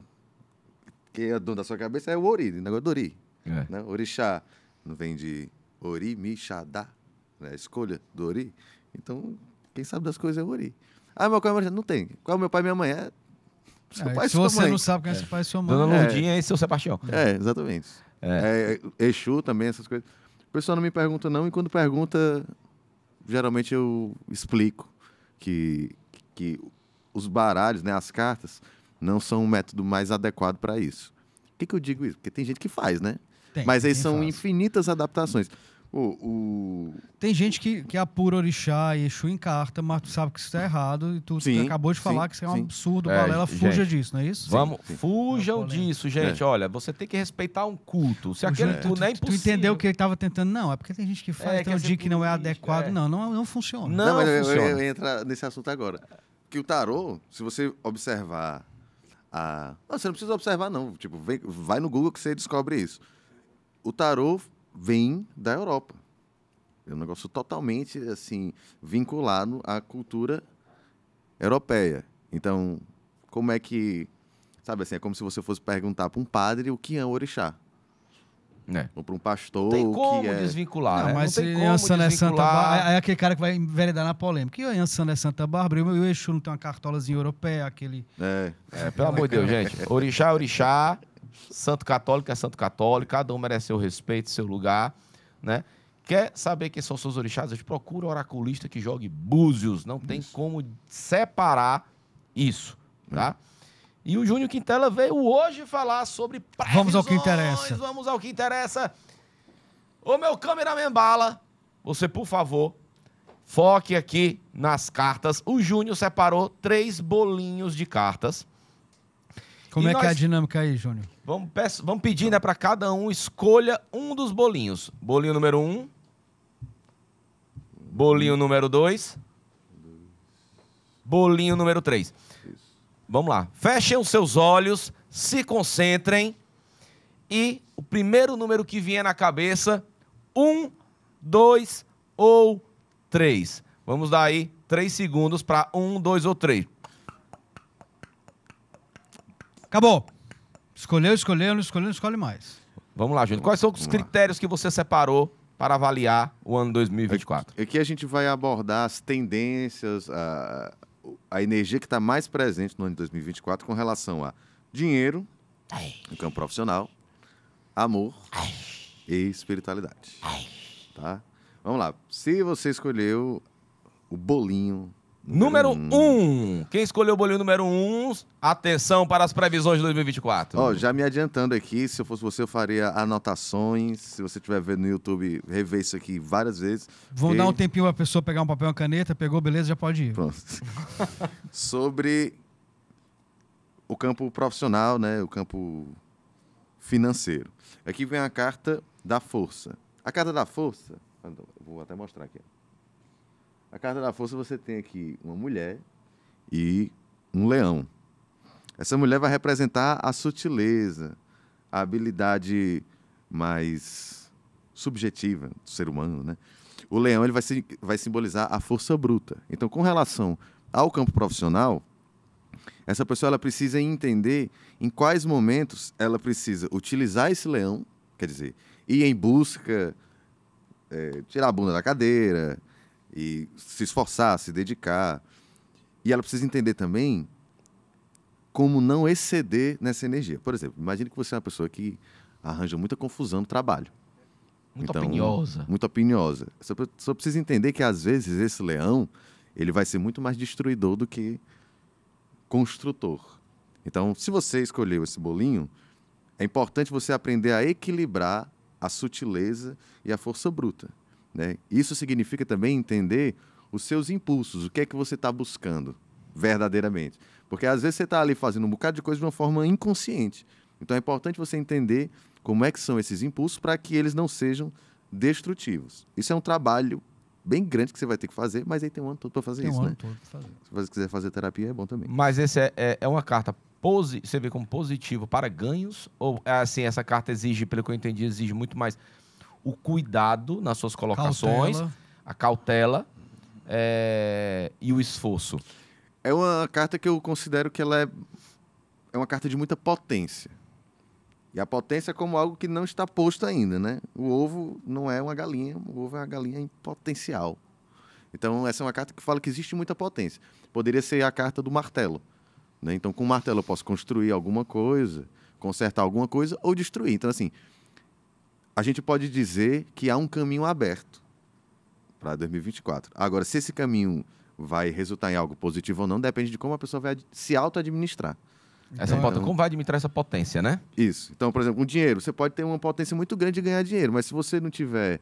C: Que é dono da sua cabeça é o Ori, o negócio do Ori. É. Né? Orixá não vem de Ori, michada né? escolha do Ori. Então, quem sabe das coisas é o guri. Ah, meu pai e é minha mãe, não tem. Qual é o meu pai e minha mãe? É seu é, pai e se você
A: não sabe quem é, é seu pai e sua mãe. Dona Lourdinha
C: é. e seu é Sebastião. É, exatamente. É. é. Exu também, essas coisas. O pessoal não me pergunta não, e quando pergunta, geralmente eu explico que, que os baralhos, né, as cartas, não são o método mais adequado para isso. Por que, que eu digo isso? Porque tem gente que faz, né? Tem, Mas aí são faz. infinitas adaptações. O, o... Tem gente que, que apura orixá
A: e Exu em carta, mas tu sabe que isso está errado e tu, sim, tu acabou de falar sim, que isso é um sim. absurdo. É, fuja gente, disso, não é isso? Vamos,
B: fujam disso, gente. É. Olha, você tem que respeitar um culto. Se aquele é. tu, não é tu
A: entendeu o que ele estava tentando? Não, é porque tem gente que é, faz, é, então dia que não é adequado. É. Não, não, não funciona. Não, não mas funciona. Eu, eu, eu
C: entrar nesse assunto agora. Que o tarô, se você observar a... Não, você não precisa observar, não. Tipo, vem, vai no Google que você descobre isso. O tarô vem da Europa. É um negócio totalmente assim vinculado à cultura europeia. Então, como é que sabe assim, é como se você fosse perguntar para um padre o que é o orixá. É. Ou para um pastor. tem como é... desvincular. Não, né? mas não tem como é Santa Bárbara.
A: É aquele cara que vai enveredar na polêmica. E Ansan é Santa Bárbara. E o meu eixo não tem uma cartolazinha europeia, aquele.
C: É,
B: é pelo amor de Deus, gente. Orixá, orixá. Santo católico é santo católico, cada um merece seu respeito, seu lugar, né? Quer saber quem são seus orixás? A gente procura um oraculista que jogue búzios. Não tem isso. como separar isso, tá? Hum. E o Júnior Quintela veio hoje falar sobre previsões. Vamos ao que interessa. Vamos ao que interessa. Ô, meu cameraman bala, você, por favor, foque aqui nas cartas. O Júnior separou três bolinhos de cartas.
A: Como e é nós... que é a dinâmica aí, Júnior?
B: Vamos, peço, vamos pedir né, para cada um escolha um dos bolinhos. Bolinho número um. Bolinho número dois. Bolinho número três. Vamos lá. Fechem os seus olhos, se concentrem. E o primeiro número que vier na cabeça: um, dois ou três. Vamos dar aí três segundos para um, dois ou três.
A: Acabou. Escolheu, escolheu, não escolheu, não escolhe mais.
B: Vamos lá, Júnior. Quais são os critérios que você separou para avaliar o ano 2024?
C: Aqui é é a gente vai abordar as tendências, a, a energia que está mais presente no ano de 2024 com relação a dinheiro, no campo profissional, amor Ai. e espiritualidade. Ai. Tá? Vamos lá. Se você escolheu o bolinho Número 1. Hum. Um. Quem escolheu o bolinho número 1, um, atenção
B: para as previsões de 2024. Ó, oh,
C: já me adiantando aqui, se eu fosse você, eu faria anotações. Se você estiver vendo no YouTube, rever isso aqui várias vezes. Vou e... dar um
A: tempinho para a pessoa pegar um papel e uma caneta, pegou, beleza, já pode ir. Pronto.
C: Sobre o campo profissional, né? O campo financeiro. Aqui vem a carta da força. A carta da força. Vou até mostrar aqui. A carta da força você tem aqui uma mulher e um leão. Essa mulher vai representar a sutileza, a habilidade mais subjetiva do ser humano, né? O leão ele vai, vai simbolizar a força bruta. Então, com relação ao campo profissional, essa pessoa ela precisa entender em quais momentos ela precisa utilizar esse leão, quer dizer, ir em busca, é, tirar a bunda da cadeira, e se esforçar, se dedicar. E ela precisa entender também como não exceder nessa energia. Por exemplo, imagine que você é uma pessoa que arranja muita confusão no trabalho. Muito então, opiniosa. Muito opiniosa. Você só precisa entender que às vezes esse leão, ele vai ser muito mais destruidor do que construtor. Então, se você escolheu esse bolinho, é importante você aprender a equilibrar a sutileza e a força bruta. Né? Isso significa também entender os seus impulsos, o que é que você está buscando verdadeiramente. Porque às vezes você está ali fazendo um bocado de coisa de uma forma inconsciente. Então é importante você entender como é que são esses impulsos para que eles não sejam destrutivos. Isso é um trabalho bem grande que você vai ter que fazer, mas aí tem um ano todo para fazer tem isso, um ano né? Todo fazer. Se você quiser fazer terapia, é bom também. Mas
B: esse é, é, é uma carta você vê como positivo para ganhos ou assim essa carta exige, pelo que eu entendi, exige muito mais o cuidado nas suas colocações, cautela. a cautela
C: é, e o esforço. É uma carta que eu considero que ela é, é uma carta de muita potência. E a potência é como algo que não está posto ainda, né? O ovo não é uma galinha, o ovo é uma galinha em potencial. Então, essa é uma carta que fala que existe muita potência. Poderia ser a carta do martelo. Né? Então, com o martelo eu posso construir alguma coisa, consertar alguma coisa ou destruir. Então, assim, a gente pode dizer que há um caminho aberto para 2024. Agora, se esse caminho vai resultar em algo positivo ou não, depende de como a pessoa vai se auto-administrar. Essa então, como
B: vai administrar essa potência, né?
C: Isso. Então, por exemplo, um dinheiro. Você pode ter uma potência muito grande de ganhar dinheiro, mas se você não tiver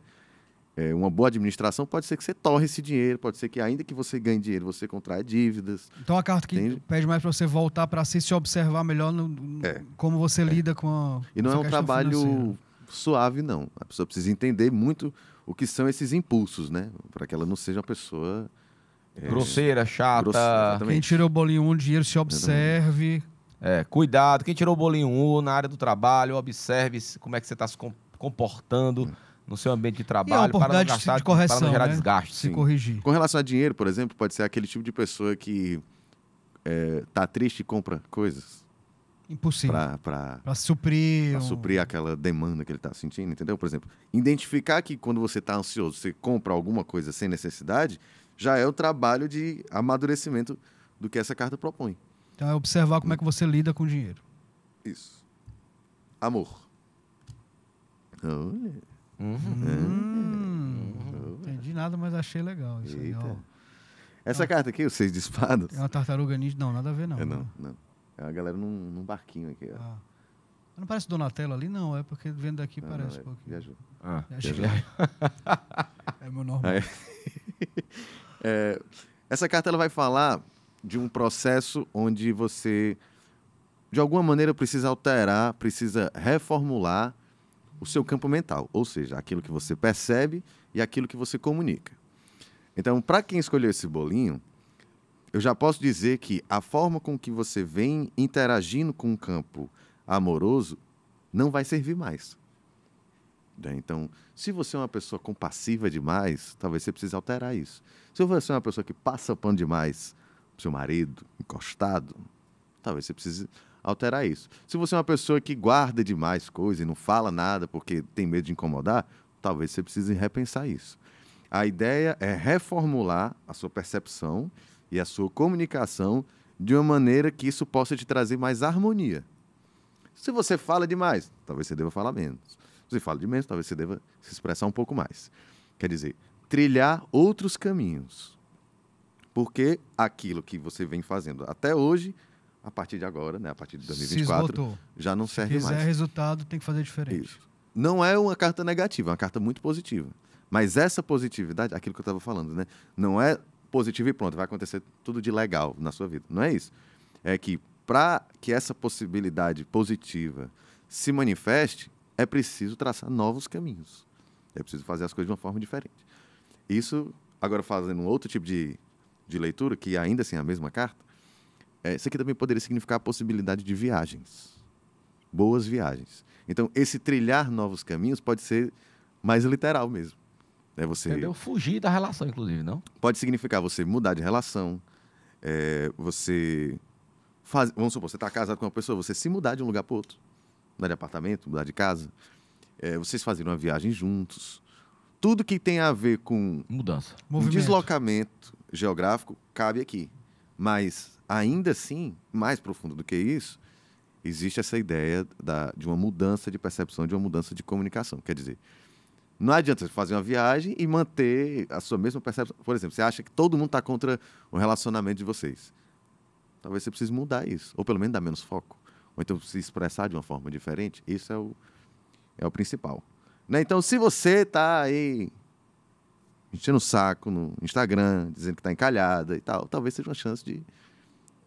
C: é, uma boa administração, pode ser que você torre esse dinheiro, pode ser que ainda que você ganhe dinheiro, você contraia dívidas. Então a carta que entende?
A: pede mais para você voltar para si, se observar melhor no, no, é. como você é. lida com a. e não é um trabalho. Financeira
C: suave, não. A pessoa precisa entender muito o que são esses impulsos, né? Para que ela não seja uma pessoa. É, grosseira, chata. Grosseira, Quem tirou
A: o bolinho 1 um, dinheiro se observe.
B: É, cuidado. Quem tirou o bolinho 1 um, na área do trabalho, observe como é que você está se comportando. É no seu ambiente de é trabalho para não gastar, de correção, para não gerar né? desgaste.
A: Se sim. corrigir.
C: Com relação a dinheiro, por exemplo, pode ser aquele tipo de pessoa que é, tá triste e compra coisas. Impossível. Para
A: suprir. Pra um...
C: suprir aquela demanda que ele está sentindo, entendeu? Por exemplo, identificar que quando você está ansioso, você compra alguma coisa sem necessidade, já é o trabalho de amadurecimento do que essa carta propõe.
A: Então é observar como é que você lida com o dinheiro.
C: Isso. Amor. Olha. Uhum. Hum, uhum.
A: Entendi nada, mas achei legal. Isso Eita. Aí,
C: Essa carta aqui, o Seis de Espadas. É
A: uma tartaruga ninja? Não, nada a ver, não. É não, né?
C: não. A galera num, num barquinho aqui, ó. Ah.
A: Não parece Donatello ali, não. É porque vendo daqui parece não, um é, pouquinho. Viajou. Ah, viajou.
C: É. é meu normal. É, essa carta ela vai falar de um processo onde você, de alguma maneira, precisa alterar, precisa reformular o seu campo mental, ou seja, aquilo que você percebe e aquilo que você comunica. Então, para quem escolheu esse bolinho, eu já posso dizer que a forma com que você vem interagindo com o campo amoroso não vai servir mais. Né, então, se você é uma pessoa compassiva demais, talvez você precise alterar isso. Se você é uma pessoa que passa pano demais pro seu marido, encostado, talvez você precise alterar isso. Se você é uma pessoa que guarda demais coisas e não fala nada porque tem medo de incomodar, talvez você precise repensar isso. A ideia é reformular a sua percepção e a sua comunicação de uma maneira que isso possa te trazer mais harmonia. Se você fala demais, talvez você deva falar menos. Se você fala de menos, talvez você deva se expressar um pouco mais. Quer dizer, trilhar outros caminhos. Porque aquilo que você vem fazendo até hoje, a partir de agora, né, a partir de 2024, já não serve mais. Se quiser
A: resultado, tem que fazer diferente.
C: Isso. Não é uma carta negativa, é uma carta muito positiva. Mas essa positividade, aquilo que eu estava falando, né? Não é positivo e pronto, vai acontecer tudo de legal na sua vida. Não é isso. É que para que essa possibilidade positiva se manifeste, é preciso traçar novos caminhos. É preciso fazer as coisas de uma forma diferente. Isso, agora fazendo um outro tipo de, de leitura, que ainda assim é a mesma carta, é, isso aqui também poderia significar a possibilidade de viagens. Boas viagens. Então, esse trilhar novos caminhos pode ser mais literal mesmo. É você. Entendeu?
B: Fugir da relação, inclusive, não?
C: Pode significar você mudar de relação, é, você. Faz, vamos supor, você está casado com uma pessoa, você se mudar de um lugar para outro, mudar de apartamento, mudar de casa, é, vocês fazerem uma viagem juntos. Tudo que tem a ver com. Mudança. Um Movimento. deslocamento geográfico cabe aqui. Mas, ainda assim, mais profundo do que isso, existe essa ideia da, de uma mudança de percepção, de uma mudança de comunicação. Quer dizer, não adianta você fazer uma viagem e manter a sua mesma percepção. Por exemplo, você acha que todo mundo está contra o relacionamento de vocês. Talvez você precise mudar isso, ou pelo menos dar menos foco. Ou então se expressar de uma forma diferente. Isso é o, é o principal. Né? Então, se você está aí enchendo o saco no Instagram, dizendo que está encalhada e tal, talvez seja uma chance de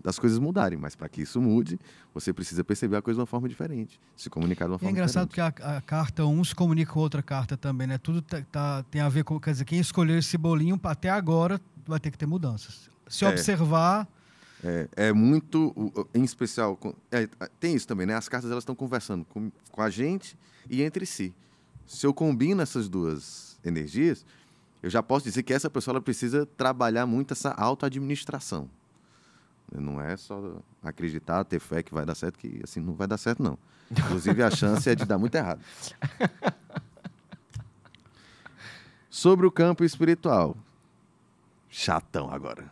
C: das coisas mudarem. Mas para que isso mude, você precisa perceber a coisa de uma forma diferente, se comunicar de uma é forma diferente. É engraçado
A: porque a, a, carta um se comunica com outra carta também, né? Tudo tá, tá, tem a ver com. Quer dizer, quem escolheu esse bolinho até agora vai ter que ter mudanças. Se é. observar.
C: É, é, muito, em especial, é, tem isso também, né? As cartas elas estão conversando com, com a gente e entre si. Se eu combino essas duas energias, eu já posso dizer que essa pessoa ela precisa trabalhar muito essa auto-administração. Não é só acreditar, ter fé que vai dar certo, que assim não vai dar certo, não. Inclusive, a chance é de dar muito errado. Sobre o campo espiritual. Chatão agora.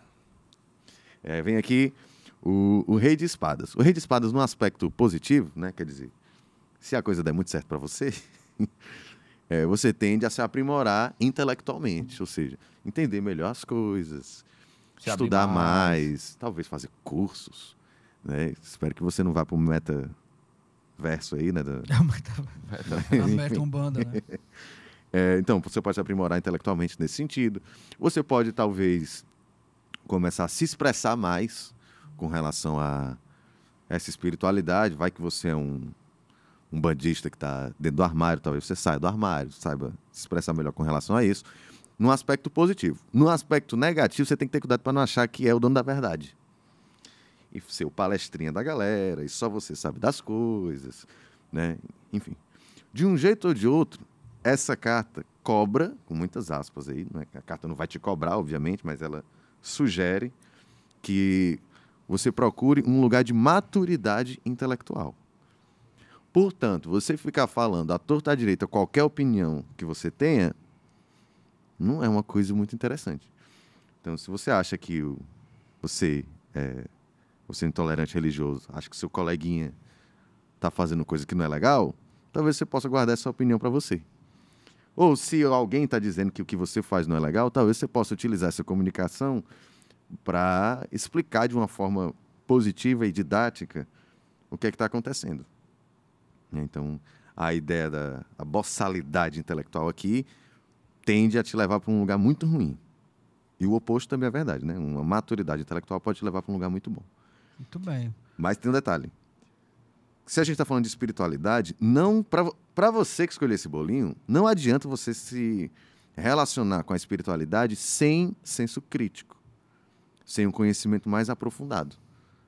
C: É, vem aqui o, o Rei de Espadas. O Rei de Espadas, num aspecto positivo, né, quer dizer, se a coisa der muito certo para você, é, você tende a se aprimorar intelectualmente, ou seja, entender melhor as coisas, se estudar mais. mais. talvez fazer cursos. Né? Espero que você não vá para o meta verso aí, né? Da... a meta umbanda, né? é, então, você pode se aprimorar intelectualmente nesse sentido. Você pode, talvez, começar a se expressar mais com relação a essa espiritualidade. Vai que você é um, um bandista que está dentro do armário, talvez você saia do armário, saiba se expressar melhor com relação a isso. No aspecto positivo. No aspecto negativo, você tem que ter cuidado para não achar que é o dono da verdade. E ser o palestrinha da galera, e só você sabe das coisas, né? Enfim. De um jeito ou de outro, essa carta cobra, com muitas aspas aí, né? a carta não vai te cobrar, obviamente, mas ela sugere que você procure um lugar de maturidade intelectual. Portanto, você ficar falando à torta à direita qualquer opinião que você tenha, não é uma coisa muito interessante. Então, se você acha que o, você é você é intolerante religioso, acha que seu coleguinha está fazendo coisa que não é legal, talvez você possa guardar essa opinião para você. Ou se alguém está dizendo que o que você faz não é legal, talvez você possa utilizar essa comunicação para explicar de uma forma positiva e didática o que é que está acontecendo. Né, então, a ideia da a boçalidade intelectual aqui tende a te levar para um lugar muito ruim. E o oposto também é verdade, né? Uma maturidade intelectual pode te levar para um lugar muito bom. Muito bem. Mas tem um detalhe. Se a gente está falando de espiritualidade, não para você que escolheu esse bolinho, não adianta você se relacionar com a espiritualidade sem senso crítico, sem um conhecimento mais aprofundado.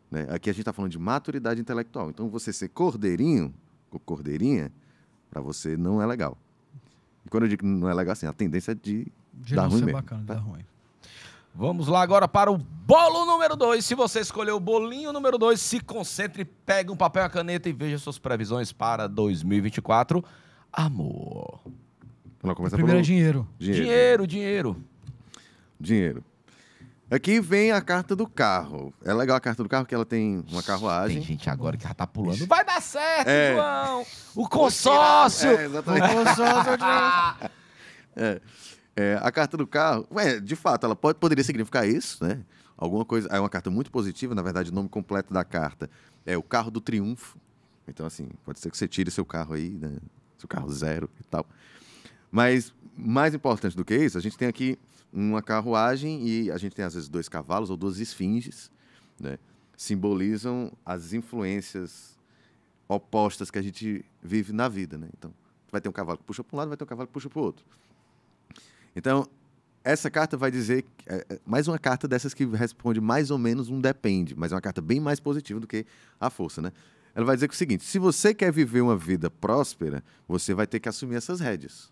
C: Né? Aqui a gente está falando de maturidade intelectual. Então você ser cordeirinho, ou cordeirinha, para você não é legal. Quando eu digo que não é legal assim, a tendência é de, de dar ruim é mesmo.
B: Bacana, tá? dar ruim. Vamos lá agora para o bolo número 2. Se você escolheu o bolinho número 2, se concentre, pegue um papel e a caneta e veja suas previsões para 2024. Amor.
C: Vamos começar Primeiro é pelo... é dinheiro. Dinheiro, dinheiro. Dinheiro. dinheiro. Aqui vem a carta do carro. É legal a carta do carro que ela tem uma carruagem. Tem gente agora que já tá pulando.
B: Vai dar certo, é. João!
C: O consórcio! É, exatamente. O consórcio de... é. é. A carta do carro, ué, de fato, ela pode, poderia significar isso, né? Alguma coisa. É uma carta muito positiva, na verdade, o nome completo da carta é o carro do triunfo. Então, assim, pode ser que você tire seu carro aí, né? Seu carro zero e tal. Mas mais importante do que isso, a gente tem aqui uma carruagem e a gente tem às vezes dois cavalos ou duas esfinges, né? Simbolizam as influências opostas que a gente vive na vida, né? Então, vai ter um cavalo que puxa para um lado, vai ter um cavalo que puxa para o outro. Então, essa carta vai dizer é, é, mais uma carta dessas que responde mais ou menos um depende, mas é uma carta bem mais positiva do que a força, né? Ela vai dizer que é o seguinte: se você quer viver uma vida próspera, você vai ter que assumir essas rédeas.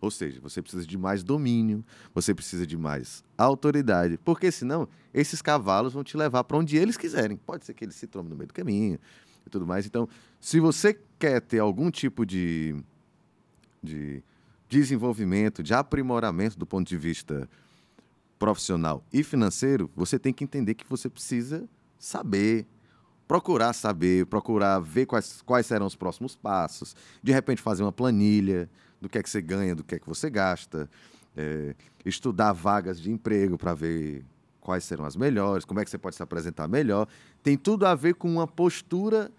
C: Ou seja, você precisa de mais domínio, você precisa de mais autoridade, porque senão esses cavalos vão te levar para onde eles quiserem. Pode ser que eles se trombem no meio do caminho e tudo mais. Então, se você quer ter algum tipo de, de desenvolvimento, de aprimoramento do ponto de vista profissional e financeiro, você tem que entender que você precisa saber, procurar saber, procurar ver quais, quais serão os próximos passos, de repente fazer uma planilha, do que é que você ganha, do que é que você gasta, é, estudar vagas de emprego para ver quais serão as melhores, como é que você pode se apresentar melhor. Tem tudo a ver com uma postura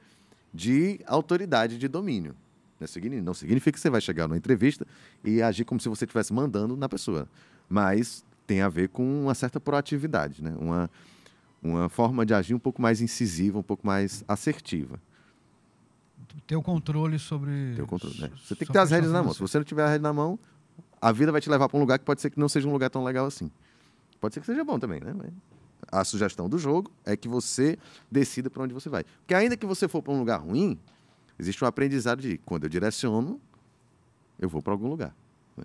C: de autoridade de domínio. É não significa que você vai chegar numa entrevista e agir como se você estivesse mandando na pessoa. Mas tem a ver com uma certa proatividade, né? uma, uma forma de agir um pouco mais incisiva, um pouco mais assertiva.
A: Ter o controle sobre. Ter o controle, né? Você tem que ter as redes na mão. Se você
C: não tiver a rede na mão, a vida vai te levar para um lugar que pode ser que não seja um lugar tão legal assim. Pode ser que seja bom também, né? Mas a sugestão do jogo é que você decida para onde você vai. Porque ainda que você for para um lugar ruim, existe um aprendizado de quando eu direciono, eu vou para algum lugar. Né?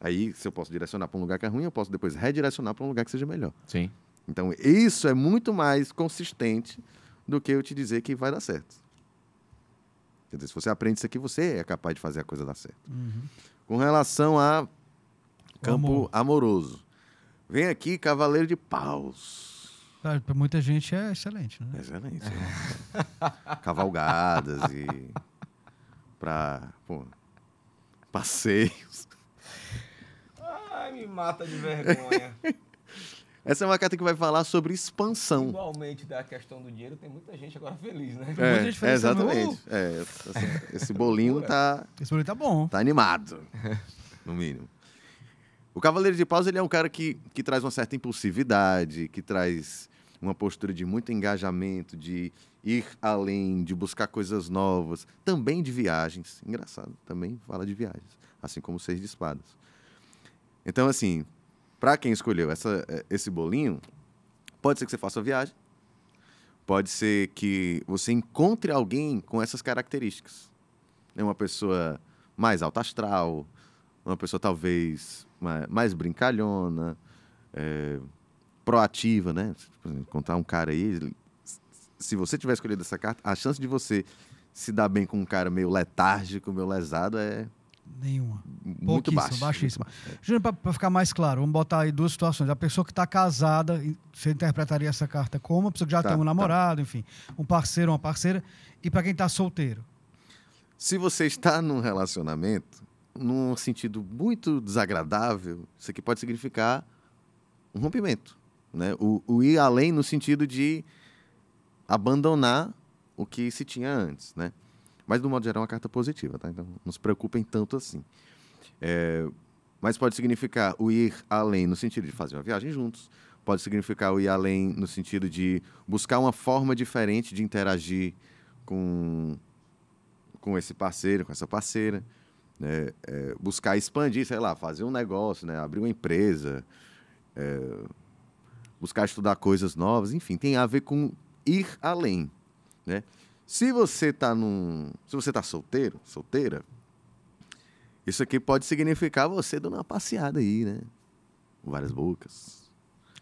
C: Aí, se eu posso direcionar para um lugar que é ruim, eu posso depois redirecionar para um lugar que seja melhor. Sim. Então, isso é muito mais consistente do que eu te dizer que vai dar certo. Quer dizer, se você aprende isso aqui, você é capaz de fazer a coisa dar certo. Uhum. Com relação a campo amor. amoroso. Vem aqui, Cavaleiro de Paus.
A: para muita gente é excelente, né? excelente.
C: É. Cavalgadas e para passeios.
B: Ai, me mata de vergonha.
C: Essa é uma carta que vai falar sobre expansão.
B: Igualmente da questão do dinheiro, tem muita gente agora feliz, né? é, muita gente
C: né? exatamente. É, esse, assim, esse bolinho tá. Esse bolinho tá bom. Tá animado. No mínimo. O Cavaleiro de Paus ele é um cara que, que traz uma certa impulsividade, que traz uma postura de muito engajamento, de ir além, de buscar coisas novas, também de viagens. Engraçado, também fala de viagens, assim como o Seis de Espadas. Então, assim, para quem escolheu essa, eh, esse bolinho, pode ser que você faça viagem, pode ser que você encontre alguém com essas características. É uma pessoa mais alta astral, uma pessoa talvez mais brincalhona, é, proativa, né? Encontrar um cara aí, se você tiver escolhido essa carta, a chance de você se dar bem com um cara meio letárgico, meio lesado é Nenhuma. Muito baixo. Baixíssima.
A: Júnior, para ficar mais claro, vamos botar aí duas situações. A pessoa que está casada, você interpretaria essa carta como? A pessoa que já tá, tem um tá. namorado, tá. enfim, um parceiro, uma parceira. E para quem está solteiro?
C: Se você está num relacionamento, num sentido muito desagradável, isso aqui pode significar um rompimento. Né? O, o ir além no sentido de abandonar o que se tinha antes. Né? Mas, do modo geral, é uma carta positiva, tá? Então, não se preocupem tanto assim. É, mas pode significar o ir além no sentido de fazer uma viagem juntos, pode significar o ir além no sentido de buscar uma forma diferente de interagir com, com esse parceiro, com essa parceira, né? é, buscar expandir, sei lá, fazer um negócio, né? abrir uma empresa, é, buscar estudar coisas novas, enfim, tem a ver com ir além. Né? Se você tá num. Se você tá solteiro, solteira, isso aqui pode significar você dando uma passeada aí, né? Com várias bocas.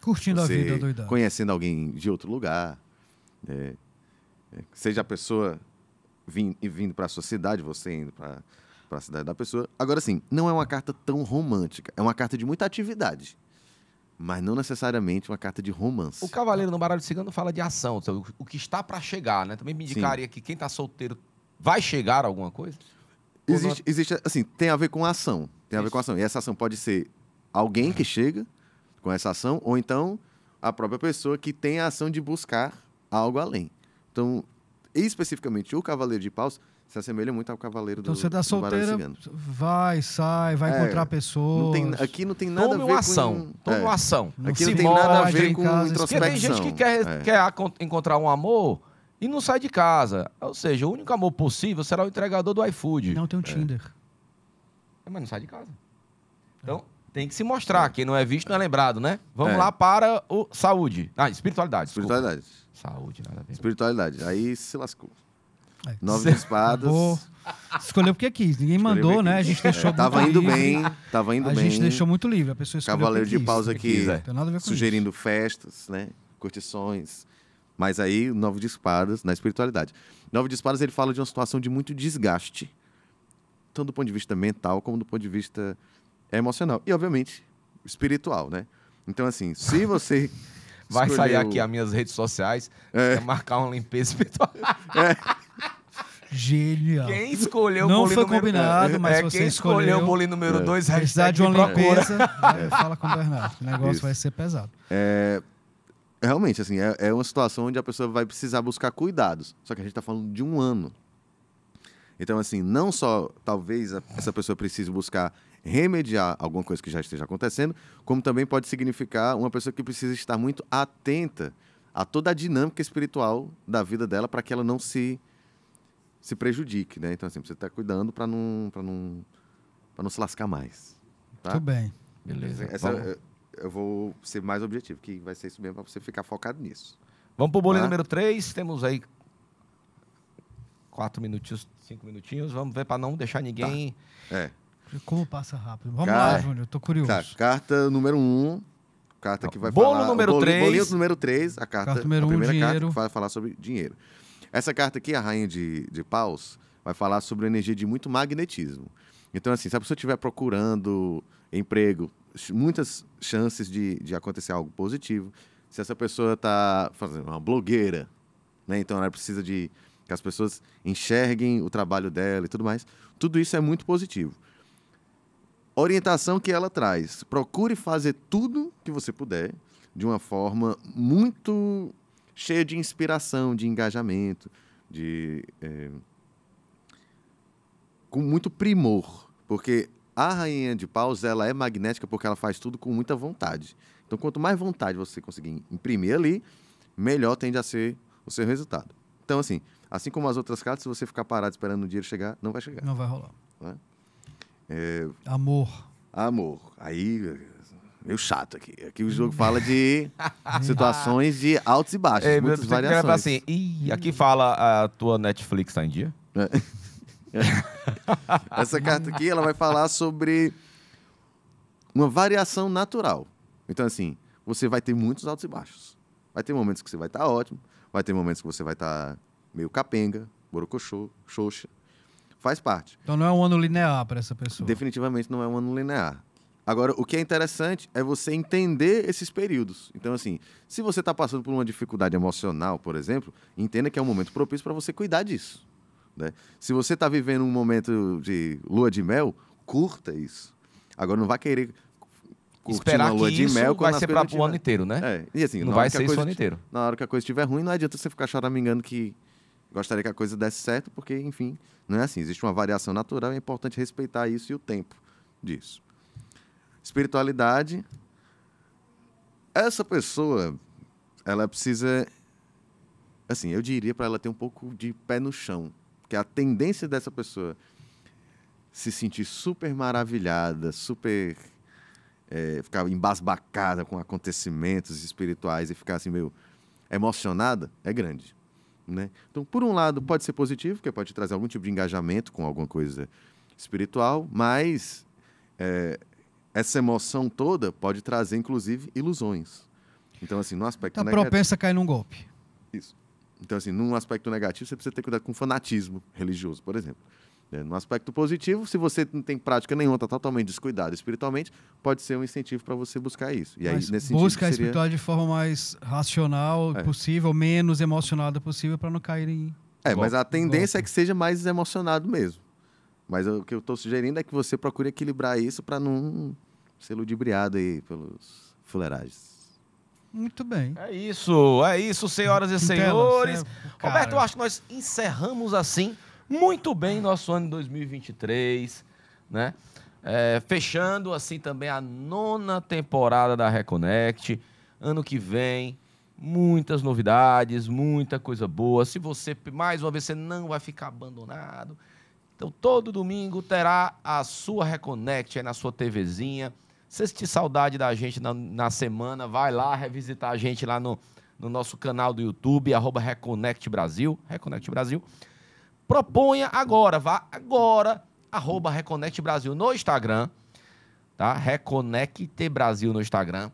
A: Curtindo você a vida doidada.
C: Conhecendo alguém de outro lugar. Né? É, seja a pessoa vindo vindo para a sua cidade, você indo para a cidade da pessoa. Agora sim, não é uma carta tão romântica. É uma carta de muita atividade mas não necessariamente uma carta de romance. O
B: Cavaleiro no Baralho Cigano fala de ação, então, o que está para chegar, né? Também me indicaria Sim. que quem está solteiro vai chegar alguma coisa?
C: Existe, não... existe, assim, tem a ver com a ação. Tem a ver com a ação. E essa ação pode ser alguém que chega com essa ação, ou então a própria pessoa que tem a ação de buscar algo além. Então, especificamente o Cavaleiro de Paus se assemelha muito ao cavaleiro então, do Então você dá solteira,
A: vai, sai, vai é, encontrar pessoas. Não tem, aqui não tem nada Tome a ver uma com... ação. Tome é. uma ação. Não aqui não tem nada a ver com casa, introspecção. Porque tem gente que quer, é. quer
B: encontrar um amor e não sai de casa. Ou seja, o único amor possível será o entregador do iFood. Não, tem um é. Tinder. É, mas não sai de casa. Então, tem que se mostrar. Quem não é visto não é lembrado, né? Vamos lá para o
C: saúde. Ah, espiritualidade. Espiritualidade. Saúde, nada a ver. Espiritualidade. Aí se lascou. É. Nove espadas. Vou...
A: Escolheu porque quis, ninguém mandou, né? A gente deixou é, tava indo livre. bem, tava indo a bem. A gente deixou muito livre, a pessoa escolheu. Cavaleiro de pausa aqui, né? é, sugerindo
C: isso. festas, né? Curtições. Mas aí, Nove de Espadas, na espiritualidade. Nove de Espadas, ele fala de uma situação de muito desgaste. Tanto do ponto de vista mental, como do ponto de vista emocional. E, obviamente, espiritual, né? Então, assim, se você... Vai escolheu... sair aqui as
B: minhas redes sociais, é. é. marcar uma limpeza espiritual. É.
A: Genial. Quem escolheu não o bolinho número 2? Não foi combinado, mas é, você quem escolheu, o bolinho número 2, é, precisar de uma limpeza, é, fala com o Bernardo. O negócio Isso. vai ser pesado.
C: É, realmente, assim, é, é, uma situação onde a pessoa vai precisar buscar cuidados. Só que a gente está falando de um ano. Então, assim, não só talvez essa pessoa precise buscar remediar alguma coisa que já esteja acontecendo, como também pode significar uma pessoa que precisa estar muito atenta a toda a dinâmica espiritual da vida dela para que ela não se se prejudique, né? Então, assim, você está cuidando para não, não, não se lascar mais. Tá? Tudo bem. Beleza. Essa, eu, vou ser mais objetivo, que vai ser isso mesmo, para você ficar focado nisso. Vamos para o bolinho tá? número
B: 3. Temos aí quatro minutinhos, cinco minutinhos. Vamos ver para não deixar tá. ninguém.
C: Tá. É. Como passa rápido. Vamos Car... lá, Júnior, tô curioso. Tá, carta número 1. Um, carta que vai Bolo falar. Número o bolinho, três. bolinho número 3. A carta, carta número a primeira um, carta dinheiro. que vai falar sobre dinheiro. Essa carta aqui, a Rainha de, de Paus, vai falar sobre a energia de muito magnetismo. Então, assim, se a pessoa estiver procurando emprego, muitas chances de, de acontecer algo positivo. Se essa pessoa está fazendo uma blogueira, né? então ela precisa de que as pessoas enxerguem o trabalho dela e tudo mais. Tudo isso é muito positivo. Orientação que ela traz: procure fazer tudo que você puder de uma forma muito cheio de inspiração, de engajamento, de é, com muito primor, porque a rainha de paus ela é magnética porque ela faz tudo com muita vontade. Então, quanto mais vontade você conseguir imprimir ali, melhor tende a ser o seu resultado. Então, assim, assim como as outras cartas, se você ficar parado esperando o dinheiro chegar, não vai chegar. Não vai rolar. Não é? É... Amor. Amor. Aí meio chato aqui. Aqui o jogo fala de situações de altos e baixos, é, muitas variações. Assim, aqui fala a tua Netflix tá em dia. É. Essa carta aqui, ela vai falar sobre uma variação natural. Então, assim, você vai ter muitos altos e baixos. Vai ter momentos que você vai estar tá ótimo, vai ter momentos que você vai estar tá meio capenga, borocochô, xoxa. Faz parte.
A: Então não é um ano linear para essa pessoa.
C: Definitivamente não é um ano linear. Agora, o que é interessante é você entender esses períodos. Então, assim, se você está passando por uma dificuldade emocional, por exemplo, entenda que é um momento propício para você cuidar disso. Né? Se você está vivendo um momento de lua de mel, curta isso. Agora, não vá querer curtir Esperar lua de mel vai ser para o ano inteiro, né? É. E assim, não vai ser isso o ano inteiro. Na hora que a coisa estiver ruim, não adianta você ficar choramingando que gostaria que a coisa desse certo, porque, enfim, não é assim. Existe uma variação natural, é importante respeitar isso e o tempo disso. Espiritualidade, essa pessoa, ela precisa, assim, eu diria para ela ter um pouco de pé no chão, porque a tendência dessa pessoa se sentir super maravilhada, super é, ficar embasbacada com acontecimentos espirituais e ficar assim meio emocionada é grande, né? Então, por um lado, pode ser positivo, porque pode trazer algum tipo de engajamento com alguma coisa espiritual, mas é, essa emoção toda pode trazer, inclusive, ilusões. Então, assim, no aspecto tá então, negativo... propensa
A: a cair num golpe.
C: Isso. Então, assim, num aspecto negativo, você precisa ter cuidado com fanatismo religioso, por exemplo. É, no aspecto positivo, se você não tem prática nenhuma, está totalmente descuidado espiritualmente, pode ser um incentivo para você buscar isso. E aí, Mas nesse busca a espiritualidade
A: de forma mais racional é. possível, menos emocionada possível, para não cair em.
C: É, golpe, mas a tendência é que seja mais emocionado mesmo. Mas o que eu estou sugerindo é que você procure equilibrar isso para não ser ludibriado aí pelos fuleiragens.
A: Muito bem. É
B: isso, é isso, senhoras e senhores. Roberto, eu acho que nós encerramos assim muito bem nosso ano de 2023, né? É, fechando assim também a nona temporada da Reconnect. Ano que vem, muitas novidades, muita coisa boa. Se você, mais uma vez, você não vai ficar abandonado. Então, todo domingo terá a sua Reconnect aí na sua TVzinha. Se você sentir saudade da gente na, na, semana, vai lá revisitar a gente lá no, no nosso canal do YouTube, arroba Reconnect Brasil, Reconnect Brasil. Proponha agora, vá agora, arroba Reconnect Brasil no Instagram, tá? Reconnect Brasil no Instagram.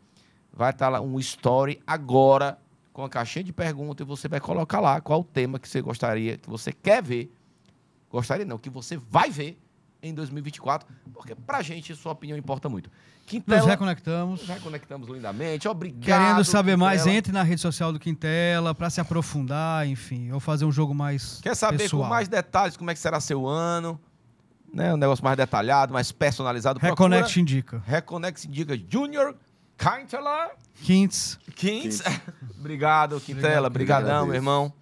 B: Vai estar tá lá um story agora com a caixinha de pergunta e você vai colocar lá qual o tema que você gostaria, que você quer ver Gostaria não, que você vai ver em 2024, porque pra gente sua opinião importa muito. Quintela, nos reconectamos. Nos reconectamos lindamente. Obrigado. Querendo saber Quintela. mais, entre
A: na rede social do Quintela para se aprofundar, enfim, ou fazer um jogo mais. Quer saber pessoal. com mais
B: detalhes como é que será seu ano? Né, um negócio mais detalhado, mais personalizado. Reconnect indica. Reconnect indica Junior Quintela.
A: Quintz. Quintz.
B: Obrigado, Quintela. Obrigado, Obrigadão, meu irmão.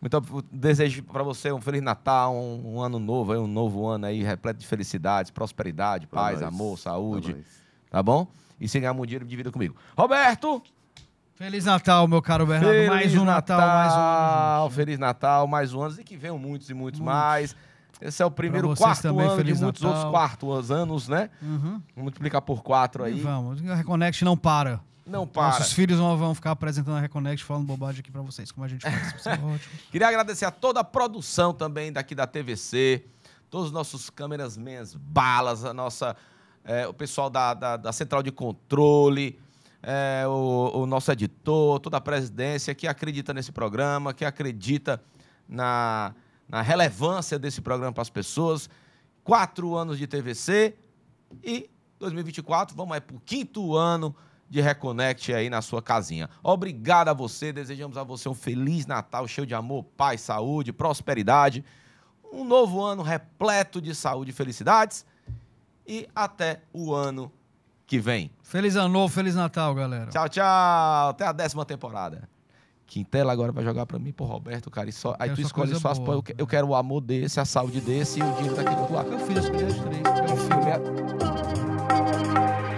B: Muito desejo para você um feliz Natal, um, um ano novo, um novo ano aí repleto de felicidades, prosperidade, paz, amor, saúde. Tá bom? E se ganhar muito dinheiro, divida comigo. Roberto! Feliz
A: Natal, meu caro Bernardo. Feliz mais um Natal, Natal, mais um
B: ano. Gente. Feliz Natal, mais um ano. E que venham muitos e muitos, muitos. mais. Esse é o primeiro quarto também, ano Feliz de muitos Natal. outros quartos anos, né? Uhum. Vamos multiplicar por quatro aí. E vamos.
A: A Reconnect não para. Não para. Nossos filhos vão ficar apresentando a Reconnect falando bobagem aqui para vocês, como a gente faz. Isso é
B: ótimo. Queria agradecer a toda a produção também daqui da TVC, todos os nossos câmeras mens, balas, a nossa, é, o pessoal da, da, da, central de controle, é, o, o nosso editor, toda a presidência que acredita nesse programa, que acredita na, na relevância desse programa para as pessoas. Quatro anos de TVC e 2024, vamos aí para o quinto ano de Reconnect aí na sua casinha. Obrigado a você, desejamos a você um feliz Natal, cheio de amor, paz, saúde, prosperidade, um novo ano repleto de saúde e felicidades e até o ano que vem. Feliz ano novo, feliz Natal, galera. Tchau, tchau. Até a décima temporada. Quintela agora vai jogar para mim, pro Roberto, cara. Só, aí tu escolhe só as. Boa, eu, eu, quero o amor desse, a saúde desse e o dinheiro do outro lado. Eu fiz as três. Eu
A: fiz.